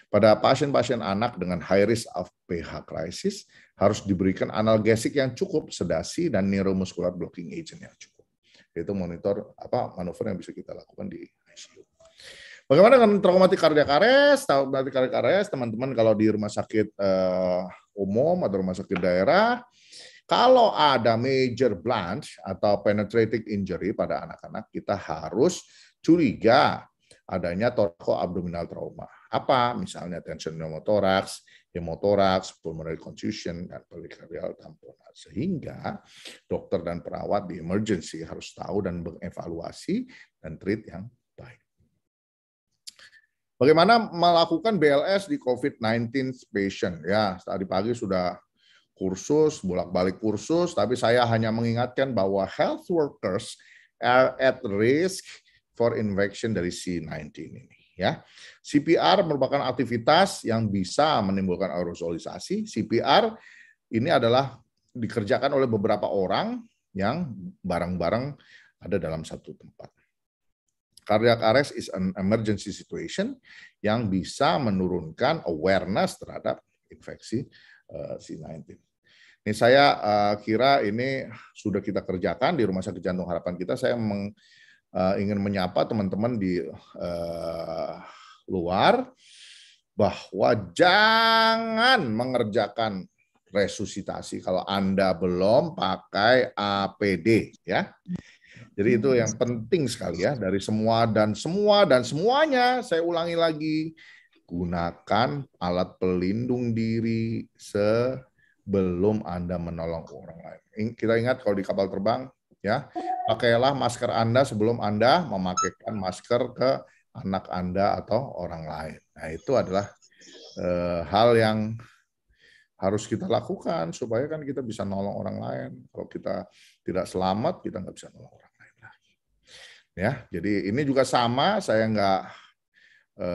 Pada pasien-pasien anak dengan high risk of PH crisis harus diberikan analgesik yang cukup, sedasi dan neuromuscular blocking agent yang cukup. Itu monitor apa manuver yang bisa kita lakukan di ICU. Bagaimana dengan traumatik kardiak arrest? Traumatik kardiak arrest, teman-teman kalau di rumah sakit uh, umum atau rumah sakit daerah, kalau ada major blunt atau penetrating injury pada anak-anak, kita harus curiga adanya abdominal trauma. Apa? Misalnya tension pneumotorax, hemotorax, pulmonary contusion, dan pericardial tamponade. Sehingga dokter dan perawat di emergency harus tahu dan mengevaluasi dan treat yang baik. Bagaimana melakukan BLS di COVID-19 patient? Ya, tadi pagi sudah kursus, bolak-balik kursus, tapi saya hanya mengingatkan bahwa health workers are at risk for infection dari C19 ini. Ya, CPR merupakan aktivitas yang bisa menimbulkan aerosolisasi. CPR ini adalah dikerjakan oleh beberapa orang yang bareng-bareng ada dalam satu tempat. Cardiac arrest is an emergency situation yang bisa menurunkan awareness terhadap infeksi eh, C19. Ini saya uh, kira ini sudah kita kerjakan di Rumah Sakit Jantung Harapan kita. Saya meng, uh, ingin menyapa teman-teman di uh, luar bahwa jangan mengerjakan resusitasi kalau Anda belum pakai APD ya. Jadi itu yang penting sekali ya dari semua dan semua dan semuanya saya ulangi lagi gunakan alat pelindung diri se belum Anda menolong orang lain. Kita ingat kalau di kapal terbang, ya pakailah masker Anda sebelum Anda memakaikan masker ke anak Anda atau orang lain. Nah itu adalah e, hal yang harus kita lakukan supaya kan kita bisa nolong orang lain. Kalau kita tidak selamat, kita nggak bisa nolong orang lain lagi. Ya, jadi ini juga sama. Saya nggak e,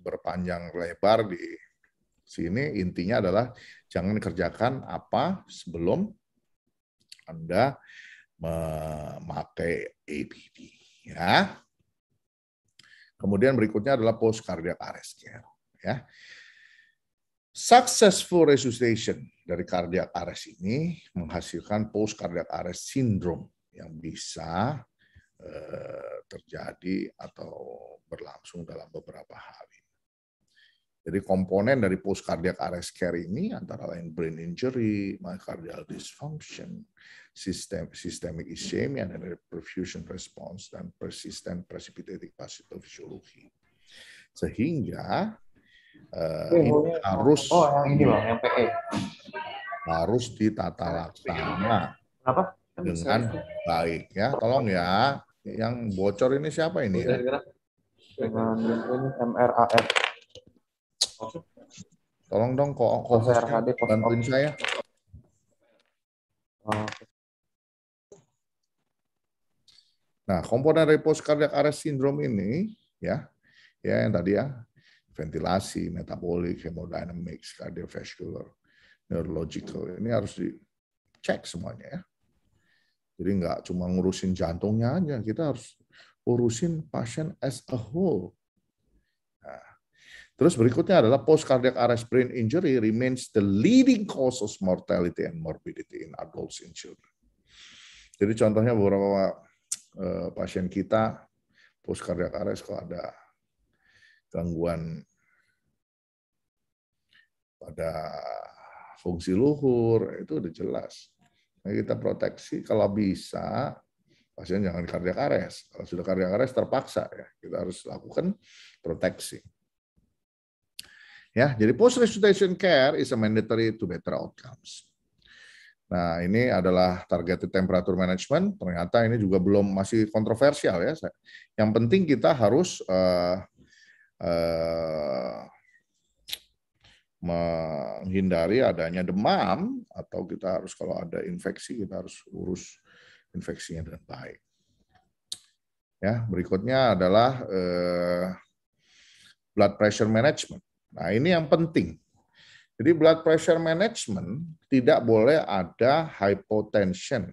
berpanjang lebar di Sini intinya adalah jangan kerjakan apa sebelum Anda memakai APD. Ya. Kemudian berikutnya adalah post cardiac arrest care. Ya. ya. Successful resuscitation dari cardiac arrest ini menghasilkan post cardiac arrest syndrome yang bisa eh, terjadi atau berlangsung dalam beberapa hari. Jadi komponen dari post cardiac arrest care ini antara lain brain injury, myocardial dysfunction, sistem systemic ischemia dan perfusion response dan persistent precipitating pathophysiology. Sehingga uh, ini harus oh, yang ini bang, yang PE. harus ditata laksana Apa? dengan baik ya. Tolong ya, yang bocor ini siapa ini? Ya? Dengan MRAF. Tolong dong kok ko kan, bantuin saya. Oh, nah, komponen repos cardiac arrest syndrome ini ya, ya yang tadi ya, ventilasi, metabolik, hemodynamics, cardiovascular, neurological. Ini harus dicek semuanya ya. Jadi nggak cuma ngurusin jantungnya aja, kita harus urusin pasien as a whole. Terus berikutnya adalah post cardiac arrest brain injury remains the leading cause of mortality and morbidity in adults and children. Jadi contohnya beberapa uh, pasien kita post cardiac arrest kok ada gangguan pada fungsi luhur itu udah jelas. Nah, kita proteksi kalau bisa pasien jangan cardiac arrest. Kalau sudah cardiac arrest terpaksa ya kita harus lakukan proteksi. Ya, jadi post resuscitation care is a mandatory to better outcomes. Nah, ini adalah targeted temperature management. Ternyata ini juga belum masih kontroversial ya. Yang penting kita harus uh, uh, menghindari adanya demam atau kita harus kalau ada infeksi kita harus urus infeksinya dengan baik. Ya, berikutnya adalah uh, blood pressure management. Nah, ini yang penting. Jadi blood pressure management tidak boleh ada hypotension.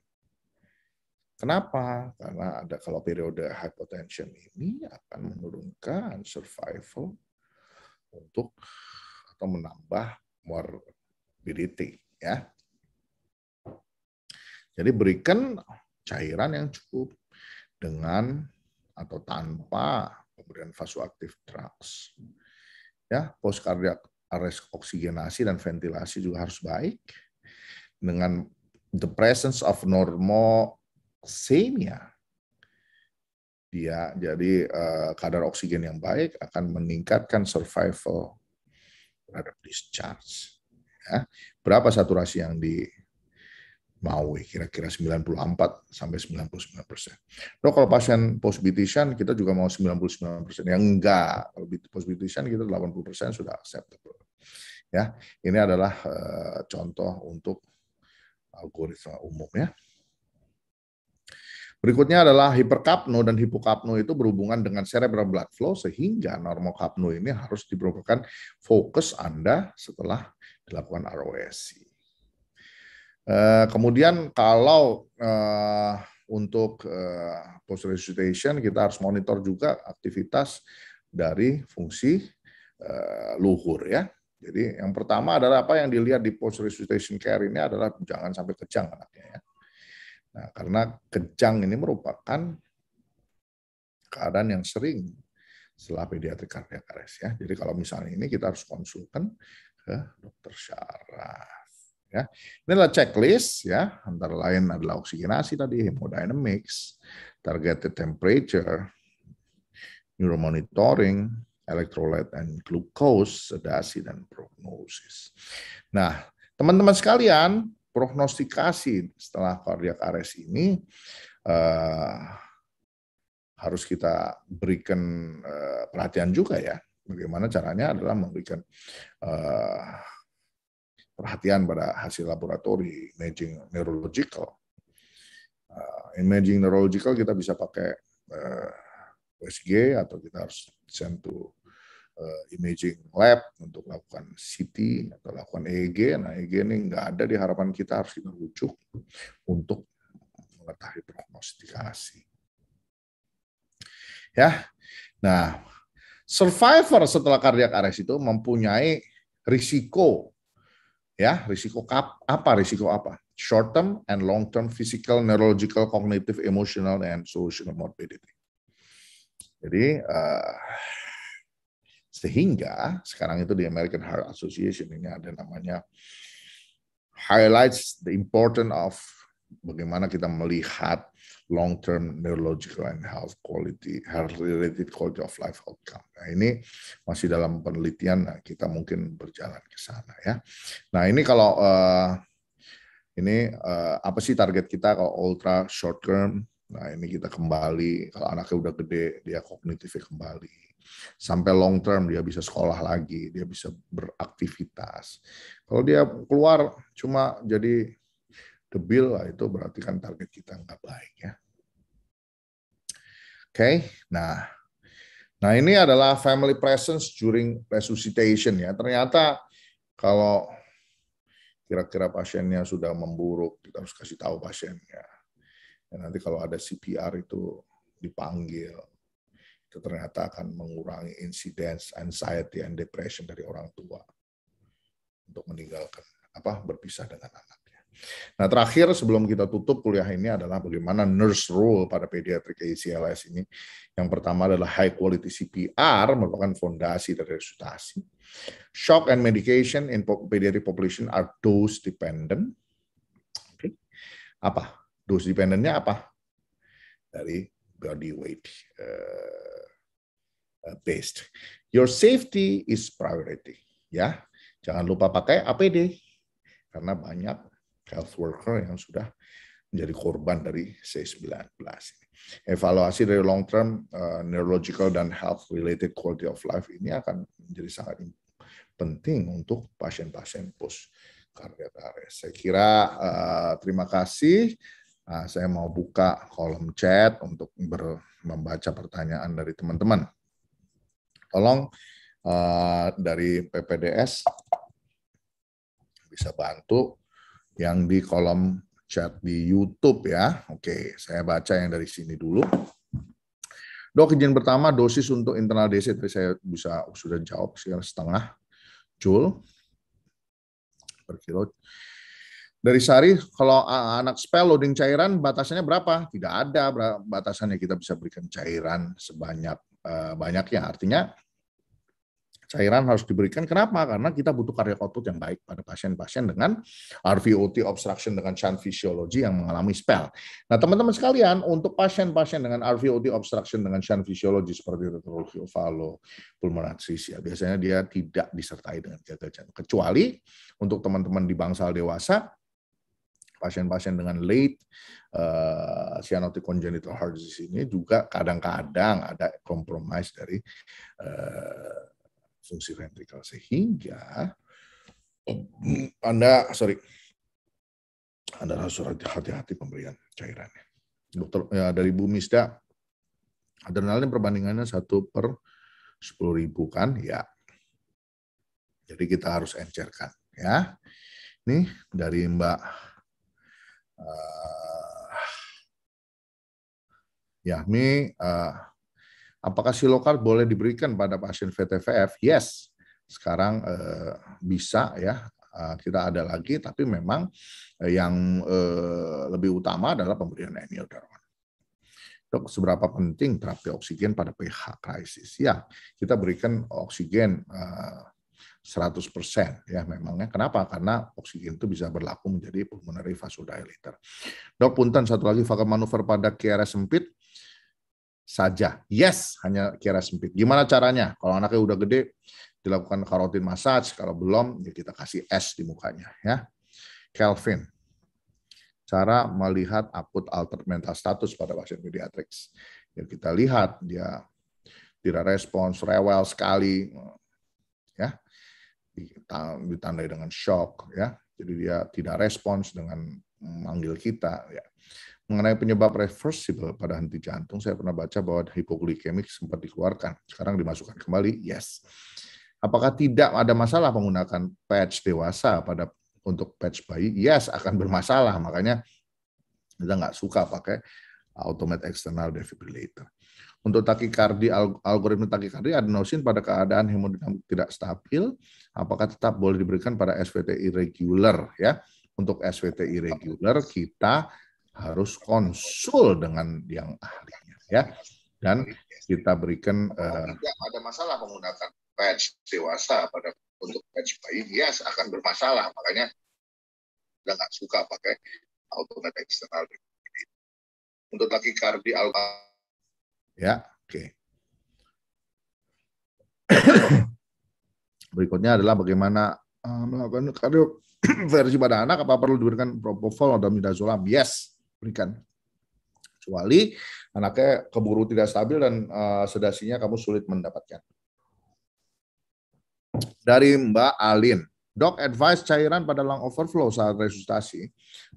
Kenapa? Karena ada kalau periode hypotension ini akan menurunkan survival untuk atau menambah morbidity ya. Jadi berikan cairan yang cukup dengan atau tanpa pemberian vasoaktif drugs ya post cardiac arrest oksigenasi dan ventilasi juga harus baik dengan the presence of normoxemia dia jadi eh, kadar oksigen yang baik akan meningkatkan survival terhadap discharge ya. berapa saturasi yang di mau ya, kira-kira 94 sampai 99 persen. No, kalau pasien post kita juga mau 99 persen. Yang enggak kalau post kita 80 persen sudah acceptable. Ya, ini adalah uh, contoh untuk algoritma umum ya. Berikutnya adalah hiperkapno dan hipokapno itu berhubungan dengan cerebral blood flow sehingga normokapno ini harus diperlukan fokus Anda setelah dilakukan ROSI. Eh, kemudian kalau uh, untuk uh, post resuscitation kita harus monitor juga aktivitas dari fungsi uh, luhur ya. Jadi yang pertama adalah apa yang dilihat di post resuscitation care ini adalah jangan sampai kejang anaknya ya. Nah, karena kejang ini merupakan keadaan yang sering setelah pediatri cardiac ya. Jadi kalau misalnya ini kita harus konsulkan ke dokter syaraf. Ya. Ini adalah checklist ya, antara lain adalah oksigenasi tadi, hemodynamics, targeted temperature, neuromonitoring, electrolyte and glucose, sedasi dan prognosis. Nah, teman-teman sekalian, prognostikasi setelah cardiac arrest ini uh, harus kita berikan uh, perhatian juga ya. Bagaimana caranya adalah memberikan uh, perhatian pada hasil laboratori imaging neurological. Uh, imaging neurological kita bisa pakai uh, eh, USG atau kita harus send to uh, imaging lab untuk lakukan CT atau lakukan EEG. Nah EEG ini nggak ada di harapan kita harus kita rujuk untuk mengetahui prognostikasi. Ya, nah survivor setelah kardiak arrest itu mempunyai risiko ya risiko apa risiko apa short term and long term physical neurological cognitive emotional and social morbidity jadi uh, sehingga sekarang itu di American Heart Association ini ada namanya highlights the importance of bagaimana kita melihat long-term neurological and health quality, health related quality of life outcome. Nah ini masih dalam penelitian, nah, kita mungkin berjalan ke sana ya. Nah ini kalau uh, ini uh, apa sih target kita kalau ultra short term? Nah ini kita kembali kalau anaknya udah gede dia kognitifnya kembali, sampai long term dia bisa sekolah lagi, dia bisa beraktivitas. Kalau dia keluar cuma jadi debil lah itu berarti kan target kita nggak baik ya okay? nah nah ini adalah family presence during resuscitation ya ternyata kalau kira-kira pasiennya sudah memburuk kita harus kasih tahu pasiennya dan ya, nanti kalau ada CPR itu dipanggil itu ternyata akan mengurangi insiden anxiety and depression dari orang tua untuk meninggalkan apa berpisah dengan anak Nah terakhir sebelum kita tutup kuliah ini adalah bagaimana nurse role pada pediatrik ACLS ini. Yang pertama adalah high quality CPR merupakan fondasi dari resusitasi. Shock and medication in pediatric population are dose dependent. Okay. Apa? Dose dependennya apa? Dari body weight uh, based. Your safety is priority. Ya, jangan lupa pakai APD karena banyak health worker yang sudah menjadi korban dari C19 Evaluasi dari long term uh, neurological dan health related quality of life ini akan menjadi sangat penting untuk pasien-pasien post cardiac arrest. Saya kira uh, terima kasih. Uh, saya mau buka kolom chat untuk ber, membaca pertanyaan dari teman-teman. Tolong uh, dari PPDS bisa bantu yang di kolom chat di YouTube ya. Oke, saya baca yang dari sini dulu. Dok, izin pertama dosis untuk internal DC tadi saya bisa sudah jawab sekitar setengah jual per kilo. Dari Sari, kalau anak spell loading cairan batasannya berapa? Tidak ada batasannya kita bisa berikan cairan sebanyak eh, banyaknya. Artinya Cairan harus diberikan. Kenapa? Karena kita butuh karya otot yang baik pada pasien-pasien dengan RVOT obstruction dengan shunt physiology yang mengalami spell. Nah, teman-teman sekalian, untuk pasien-pasien dengan RVOT obstruction dengan shunt physiology seperti retrologi ovalo, pulmonatris, ya biasanya dia tidak disertai dengan jaga jantung. Kecuali untuk teman-teman di bangsal dewasa, pasien-pasien dengan late uh, cyanotic congenital heart disease ini juga kadang-kadang ada kompromis dari uh, fungsi ventrikel sehingga eh, Anda sorry Anda harus hati-hati pemberian cairannya. Dokter ya, dari Bu Misda adrenalin perbandingannya satu per sepuluh ribu kan ya. Jadi kita harus encerkan ya. Ini dari Mbak uh, Yahmi uh, Apakah silokar boleh diberikan pada pasien VTVF? Yes, sekarang eh, bisa ya eh, kita ada lagi, tapi memang eh, yang eh, lebih utama adalah pemberian amiodarone. Dok, seberapa penting terapi oksigen pada pH krisis? Ya, kita berikan oksigen eh, 100% ya memangnya. Kenapa? Karena oksigen itu bisa berlaku menjadi pulmonary vasodilator. Dok, punten satu lagi faktor manuver pada KRS sempit saja. Yes, hanya kira sempit. Gimana caranya? Kalau anaknya udah gede, dilakukan karotin massage. Kalau belum, ya kita kasih es di mukanya. ya. Kelvin, cara melihat akut alter mental status pada pasien pediatrics. Ya kita lihat dia tidak respons, rewel sekali, ya ditandai dengan shock, ya. Jadi dia tidak respons dengan manggil kita. Ya. Mengenai penyebab reversible pada henti jantung, saya pernah baca bahwa hipoglikemik sempat dikeluarkan, sekarang dimasukkan kembali, yes. Apakah tidak ada masalah menggunakan patch dewasa pada untuk patch bayi? Yes, akan bermasalah. Makanya kita nggak suka pakai automatic external defibrillator. Untuk takikardi, algoritma takikardi adenosin pada keadaan hemodinamik tidak stabil, apakah tetap boleh diberikan pada SVT irregular ya? Untuk SWTI reguler kita harus konsul dengan yang ahlinya ya. Dan kita berikan uh, ada masalah menggunakan patch dewasa pada untuk patch bayi dia akan bermasalah makanya dan nggak suka pakai automatic eksternal untuk laki kardi alba ya oke okay. berikutnya adalah bagaimana eh, melakukan kardio versi pada anak apa perlu diberikan propofol atau midazolam? Yes, berikan. Kecuali anaknya keburu tidak stabil dan uh, sedasinya kamu sulit mendapatkan. Dari Mbak Alin. Dok, advice cairan pada lung overflow saat resusitasi.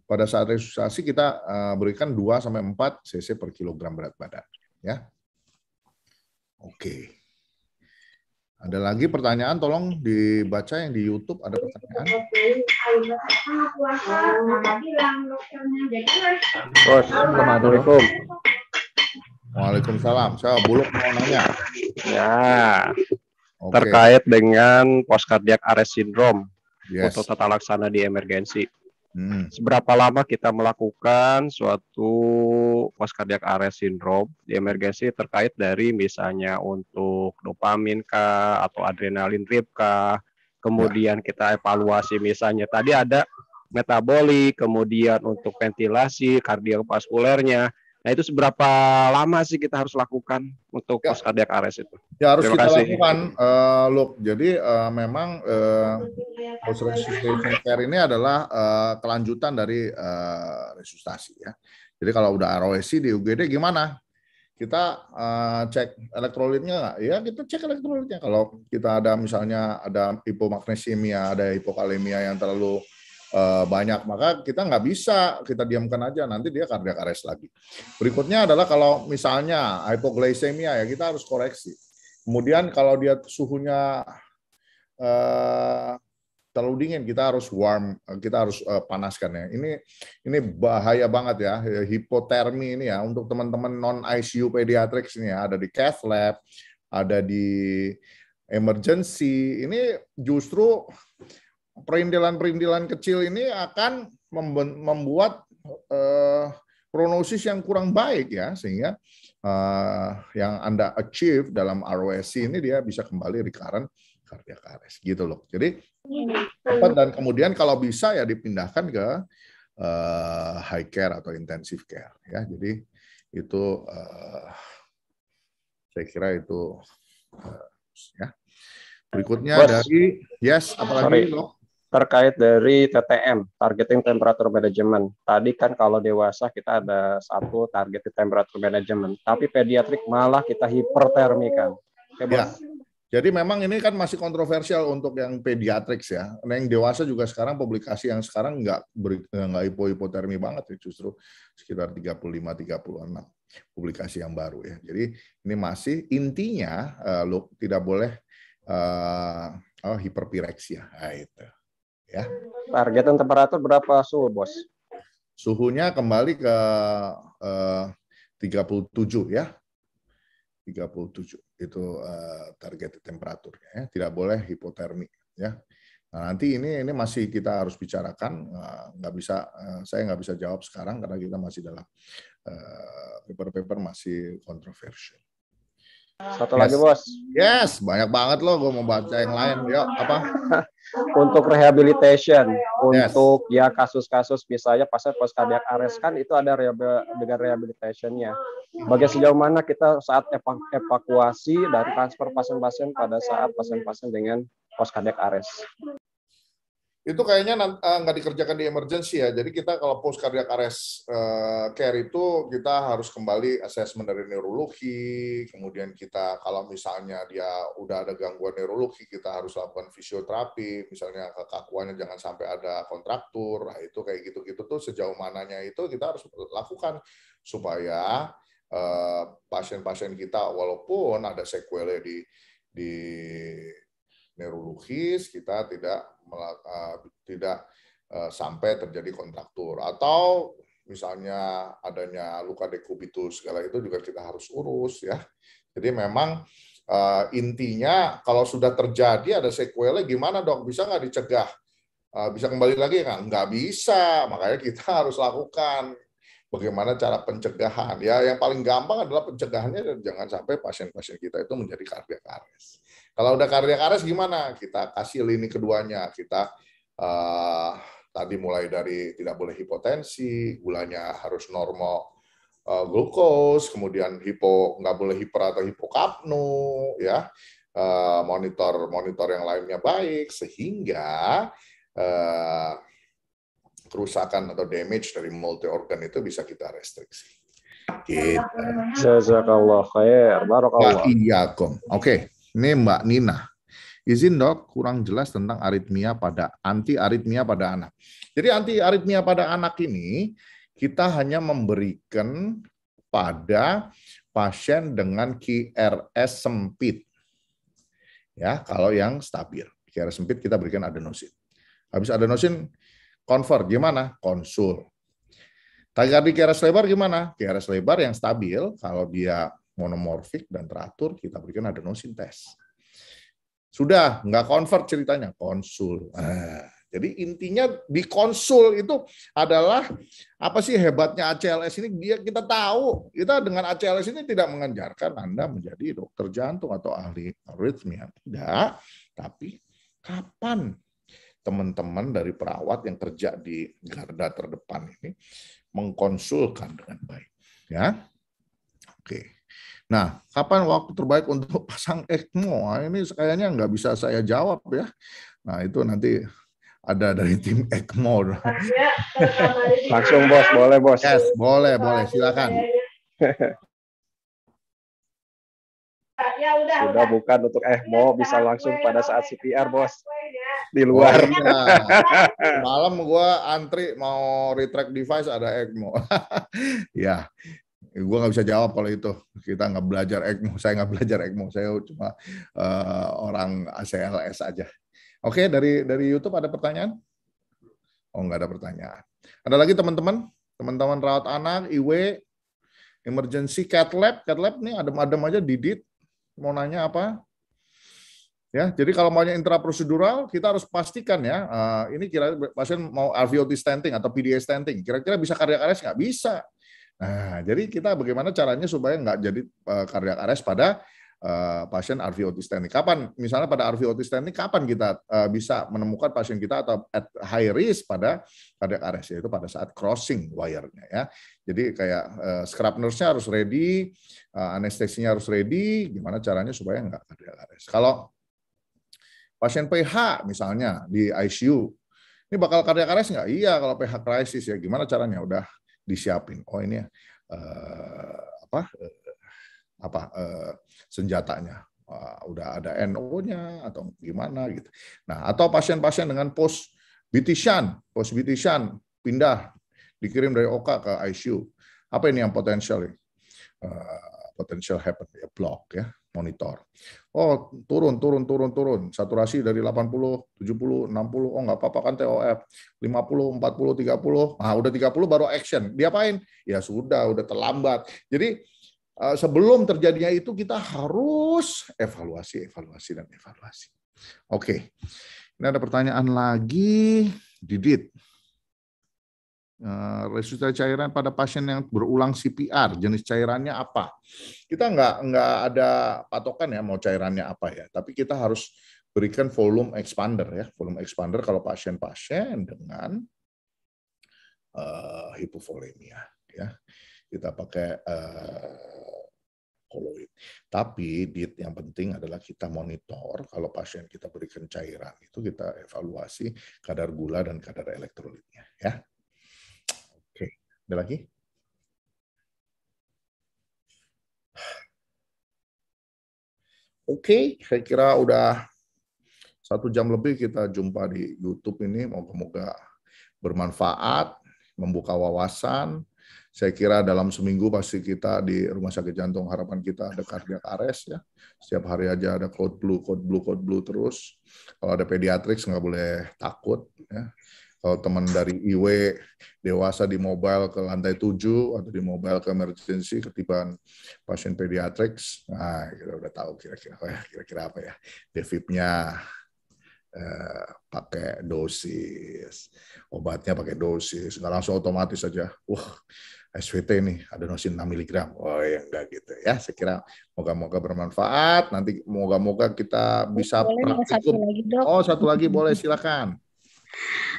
Pada saat resusitasi kita uh, berikan 2 sampai 4 cc per kilogram berat badan, ya. Oke. Okay. Ada lagi pertanyaan, tolong dibaca yang di YouTube. Ada pertanyaan? Bos, assalamualaikum. Waalaikumsalam. Saya buluk mau nanya. Ya. Okay. Terkait dengan post cardiac arrest syndrome yes. untuk tata laksana di emergensi. Hmm. Seberapa lama kita melakukan suatu cardiac arrest syndrome di emergensi terkait dari misalnya untuk dopamin kah atau adrenalin drip kah. Kemudian ya. kita evaluasi misalnya tadi ada metabolik, kemudian untuk ventilasi kardiovaskulernya. Nah itu seberapa lama sih kita harus lakukan untuk ya. cardiac arrest itu? Ya harus Terima kita kasih. lakukan, uh, eh, look. Jadi uh, memang uh, resuscitation care ini adalah uh, kelanjutan dari uh, resusitasi ya. Jadi kalau udah ROSC di UGD gimana? Kita uh, cek elektrolitnya nggak? Ya kita cek elektrolitnya. Kalau kita ada misalnya ada hipomagnesemia, ada hipokalemia yang terlalu uh, banyak, maka kita nggak bisa kita diamkan aja. Nanti dia kardiak arrest lagi. Berikutnya adalah kalau misalnya hipoglisemia ya kita harus koreksi. Kemudian kalau dia suhunya eh, terlalu dingin kita harus warm eh, kita harus uh, panaskan ya ini ini bahaya banget ya eh, hipotermi ini ya untuk teman-teman non ICU pediatrics ini ya ada di cath lab ada di emergency ini justru perindilan-perindilan kecil ini akan membuat uh, prognosis yang kurang baik ya sehingga uh, yang anda achieve dalam ROSC ini dia bisa kembali recurrent cardiac arrest gitu loh. Jadi iya, cepat dan kemudian kalau bisa ya dipindahkan ke uh, high care atau intensive care ya. Jadi itu uh, saya kira itu uh, ya. Berikutnya Bos, dari yes apalagi sorry. loh terkait dari TTM, targeting temperature management. Tadi kan kalau dewasa kita ada satu target temperature management, tapi pediatrik malah kita hipertermikan. ya. Jadi memang ini kan masih kontroversial untuk yang pediatrics ya. Nah, yang dewasa juga sekarang publikasi yang sekarang nggak eh, nggak hipo-hipotermi banget ya justru sekitar 35 36 publikasi yang baru ya. Jadi ini masih intinya uh, lo tidak boleh uh, oh, hiperpireksia. Nah, itu. Ya. Targetan temperatur berapa suhu, Bos? Suhunya kembali ke uh, 37 ya. 37 itu uh, target temperaturnya ya. tidak boleh hipotermi ya nah, nanti ini ini masih kita harus bicarakan uh, nggak bisa uh, saya nggak bisa jawab sekarang karena kita masih dalam paper-paper uh, paper -paper masih kontroversial satu yes. lagi bos. Yes, banyak banget loh. Gue mau baca yang lain. Yuk, ya, apa? untuk rehabilitation, yes. untuk ya kasus-kasus misalnya pasien post cardiac arrest kan itu ada dengan rehabilitationnya. Bagi sejauh mana kita saat evakuasi dan transfer pasien-pasien pada saat pasien-pasien dengan post cardiac arrest itu kayaknya eh, nggak dikerjakan di emergency ya. Jadi kita kalau post cardiac arrest eh, care itu kita harus kembali assessment dari neurologi, kemudian kita kalau misalnya dia udah ada gangguan neurologi kita harus lakukan fisioterapi, misalnya kekakuannya jangan sampai ada kontraktur, nah itu kayak gitu-gitu tuh sejauh mananya itu kita harus lakukan supaya eh, pasien-pasien kita walaupun ada sequelnya di di neurologis kita tidak eh, tidak eh, sampai terjadi kontraktur atau misalnya adanya luka dekubitus segala itu juga kita harus urus ya. Jadi memang eh, intinya kalau sudah terjadi ada sequelnya gimana dok bisa nggak dicegah? bisa kembali lagi kan? Nggak bisa, makanya kita harus lakukan bagaimana cara pencegahan. Ya yang paling gampang adalah pencegahannya dan jangan sampai pasien-pasien kita itu menjadi cardiac arrest. Kalau udah karya kares gimana? Kita kasih lini keduanya. Kita uh, tadi mulai dari tidak boleh hipotensi, gulanya harus normal uh, glukos, kemudian hipo nggak boleh hiper atau hipokapno, ya uh, monitor monitor yang lainnya baik sehingga uh, kerusakan atau damage dari multi organ itu bisa kita restriksi. Gitu. Jazakallah khair. Barakallah. Oke. Okay. Ini Mbak Nina. Izin dok, kurang jelas tentang aritmia pada anti aritmia pada anak. Jadi anti aritmia pada anak ini kita hanya memberikan pada pasien dengan QRS sempit. Ya, kalau yang stabil. QRS sempit kita berikan adenosin. Habis adenosin convert gimana? Konsul. Tagar di QRS lebar gimana? QRS lebar yang stabil kalau dia monomorfik dan teratur, kita berikan adenosin test. Sudah, nggak convert ceritanya, konsul. Nah, jadi intinya di konsul itu adalah apa sih hebatnya ACLS ini? Dia kita tahu kita dengan ACLS ini tidak mengajarkan Anda menjadi dokter jantung atau ahli aritmia, tidak. Tapi kapan teman-teman dari perawat yang kerja di garda terdepan ini mengkonsulkan dengan baik, ya? Oke. Nah, kapan waktu terbaik untuk pasang ECMO? Ini kayaknya nggak bisa saya jawab ya. Nah, itu nanti ada dari tim ECMO. Iya, iya, iya. Langsung bos, boleh bos. Yes, boleh, boleh, silakan. Nah, ya, Sudah bukan untuk ECMO, bisa langsung pada saat CPR bos. Ya. Di luar. Malam gua antri mau retract device ada ECMO. ya, gue nggak bisa jawab kalau itu kita nggak belajar ECMO saya nggak belajar ECMO saya cuma uh, orang ACLS aja oke okay, dari dari YouTube ada pertanyaan oh nggak ada pertanyaan ada lagi teman-teman teman-teman rawat anak IW emergency cat lab cat lab nih adem-adem aja didit mau nanya apa Ya, jadi kalau maunya intraprosedural, kita harus pastikan ya, uh, ini kira pasien mau RVOT stenting atau PDA stenting. Kira-kira bisa karya-karya nggak bisa. Nah, jadi kita bagaimana caranya supaya nggak jadi karya eh, cardiac arrest pada eh, pasien RV otistenik. Kapan, misalnya pada RV otistenik, kapan kita eh, bisa menemukan pasien kita atau at high risk pada cardiac arrest, yaitu pada saat crossing wire-nya ya. Jadi kayak scrub nurse-nya harus ready, anestesinya harus ready, gimana caranya supaya nggak cardiac arrest. Kalau pasien PH misalnya di ICU, ini bakal cardiac arrest nggak? Iya, kalau PH krisis ya gimana caranya? Udah disiapin. Oh ini uh, apa uh, apa uh, senjatanya uh, udah ada NO-nya atau gimana gitu. Nah atau pasien-pasien dengan post bitisan, post bitisan pindah dikirim dari OKA ke ICU. Apa ini yang potensial? Uh, potensial happen ya block ya monitor. Oh, turun, turun, turun, turun. Saturasi dari 80, 70, 60. Oh, nggak apa-apa kan TOF. 50, 40, 30. Nah, udah 30 baru action. Diapain? Ya sudah, udah terlambat. Jadi eh, sebelum terjadinya itu kita harus evaluasi, evaluasi, dan evaluasi. Oke. Ini ada pertanyaan lagi. Didit. Eh, Resusitasi cairan pada pasien yang berulang CPR, jenis cairannya apa? Kita nggak nggak ada patokan ya mau cairannya apa ya, tapi kita harus berikan volume expander ya, volume expander kalau pasien-pasien dengan uh, hipovolemia ya, kita pakai uh, eh, koloid. Tapi diet yang penting adalah kita monitor kalau pasien kita berikan cairan itu kita evaluasi kadar gula dan kadar elektrolitnya ya. Ada lagi? Oke, okay, saya kira udah satu jam lebih kita jumpa di YouTube ini. Moga-moga bermanfaat, membuka wawasan. Saya kira dalam seminggu pasti kita di Rumah Sakit Jantung harapan kita ada cardiac arrest ya. Setiap hari aja ada code blue, code blue, code blue terus. Kalau ada pediatrik nggak boleh takut ya kalau teman dari IW dewasa di mobile ke lantai 7 atau di mobile ke emergency ketibaan pasien pediatrics, nah kita udah tahu kira-kira apa oh ya, kira-kira apa ya defibnya eh, pakai dosis, obatnya pakai dosis, nggak langsung otomatis saja. Wah, SVT nih adenosin 6 mg. Oh ya enggak gitu ya. Saya kira moga-moga bermanfaat. Nanti moga-moga kita bisa boleh praktikum. Oh, satu lagi boleh silakan.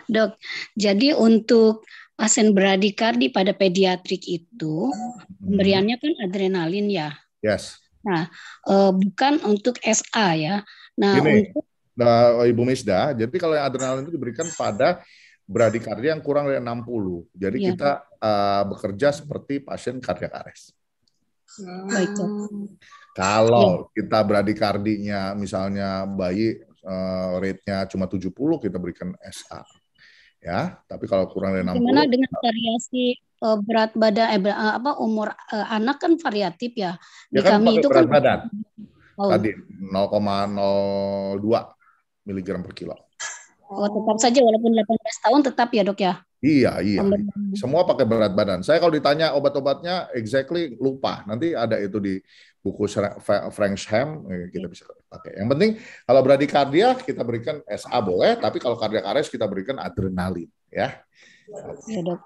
Dok, jadi untuk pasien bradikardi pada pediatrik itu hmm. pemberiannya kan adrenalin ya. Yes. Nah, e, bukan untuk SA ya. Nah, Gini, untuk nah, Ibu Misda, jadi kalau yang adrenalin itu diberikan pada bradikardi yang kurang dari 60. Jadi ya. kita uh, bekerja seperti pasien kardiak arrest. Baik. Kalau iya. kita bradikardinya misalnya bayi uh, rate-nya cuma 70 kita berikan SA. Ya, tapi kalau kurang dari 60 Gimana dengan variasi uh, berat badan eh, eh apa umur uh, anak kan variatif ya. ya di ya kan kami itu berat kan badan. Oh. Tadi 0,02 miligram per kilo. Oh, tetap saja walaupun 18 tahun tetap ya, Dok ya. Iya, iya. Semua pakai berat badan. Saya kalau ditanya obat-obatnya exactly lupa. Nanti ada itu di buku Frank Ham eh, kita hmm. bisa pakai. Yang penting kalau bradikardia kita berikan SA boleh, tapi kalau kardiak kares kita berikan adrenalin ya. terima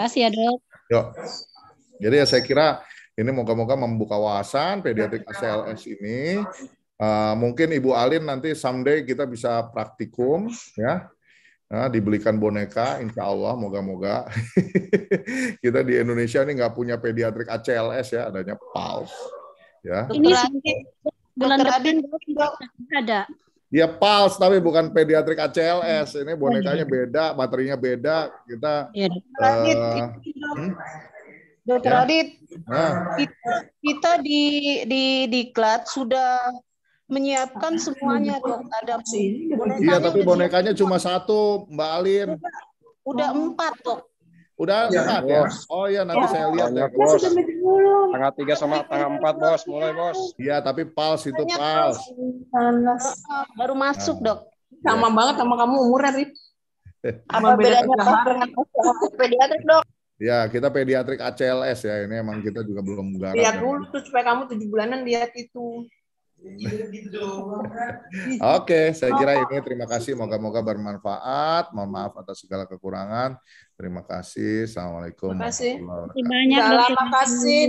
kasih ya dok. Yuk. Ya, Jadi ya saya kira ini moga-moga membuka wawasan pediatrik ACLS ini. Uh, mungkin Ibu Alin nanti someday kita bisa praktikum ya. Nah, dibelikan boneka, insya Allah, moga-moga. kita di Indonesia ini nggak punya pediatrik ACLS ya, adanya PALS. Ya. Ini bulan depan ada. Ya PALS tapi bukan pediatrik ACLS. Ini iya, bonekanya iya. beda, baterainya beda. Kita iya, eh, hmm? ya. uh, hmm? ya. nah. kita, kita di di di Klat sudah menyiapkan semuanya dok ada sih. iya tapi bonekanya cuma satu mbak Alin udah, udah oh. empat dok Udah iya, ya, saat ya? Oh iya nanti ya. saya lihat ya. Bos. Tanggal tiga sama tanggal empat bos, mulai bos. Iya tapi pals itu pals. Baru masuk nah. dok. Sama ya. banget sama kamu umurnya Rif. Apa bedanya pals pediatrik dok? Ya, kita pediatrik ACLS ya. Ini emang kita juga belum garam. Iya, lihat dulu supaya kamu tujuh bulanan lihat itu. Iya, gitu Oke, saya kira ini terima kasih. Moga-moga bermanfaat. Mohon maaf atas segala kekurangan. Terima kasih. Assalamualaikum. Terima kasih. Terima kasih.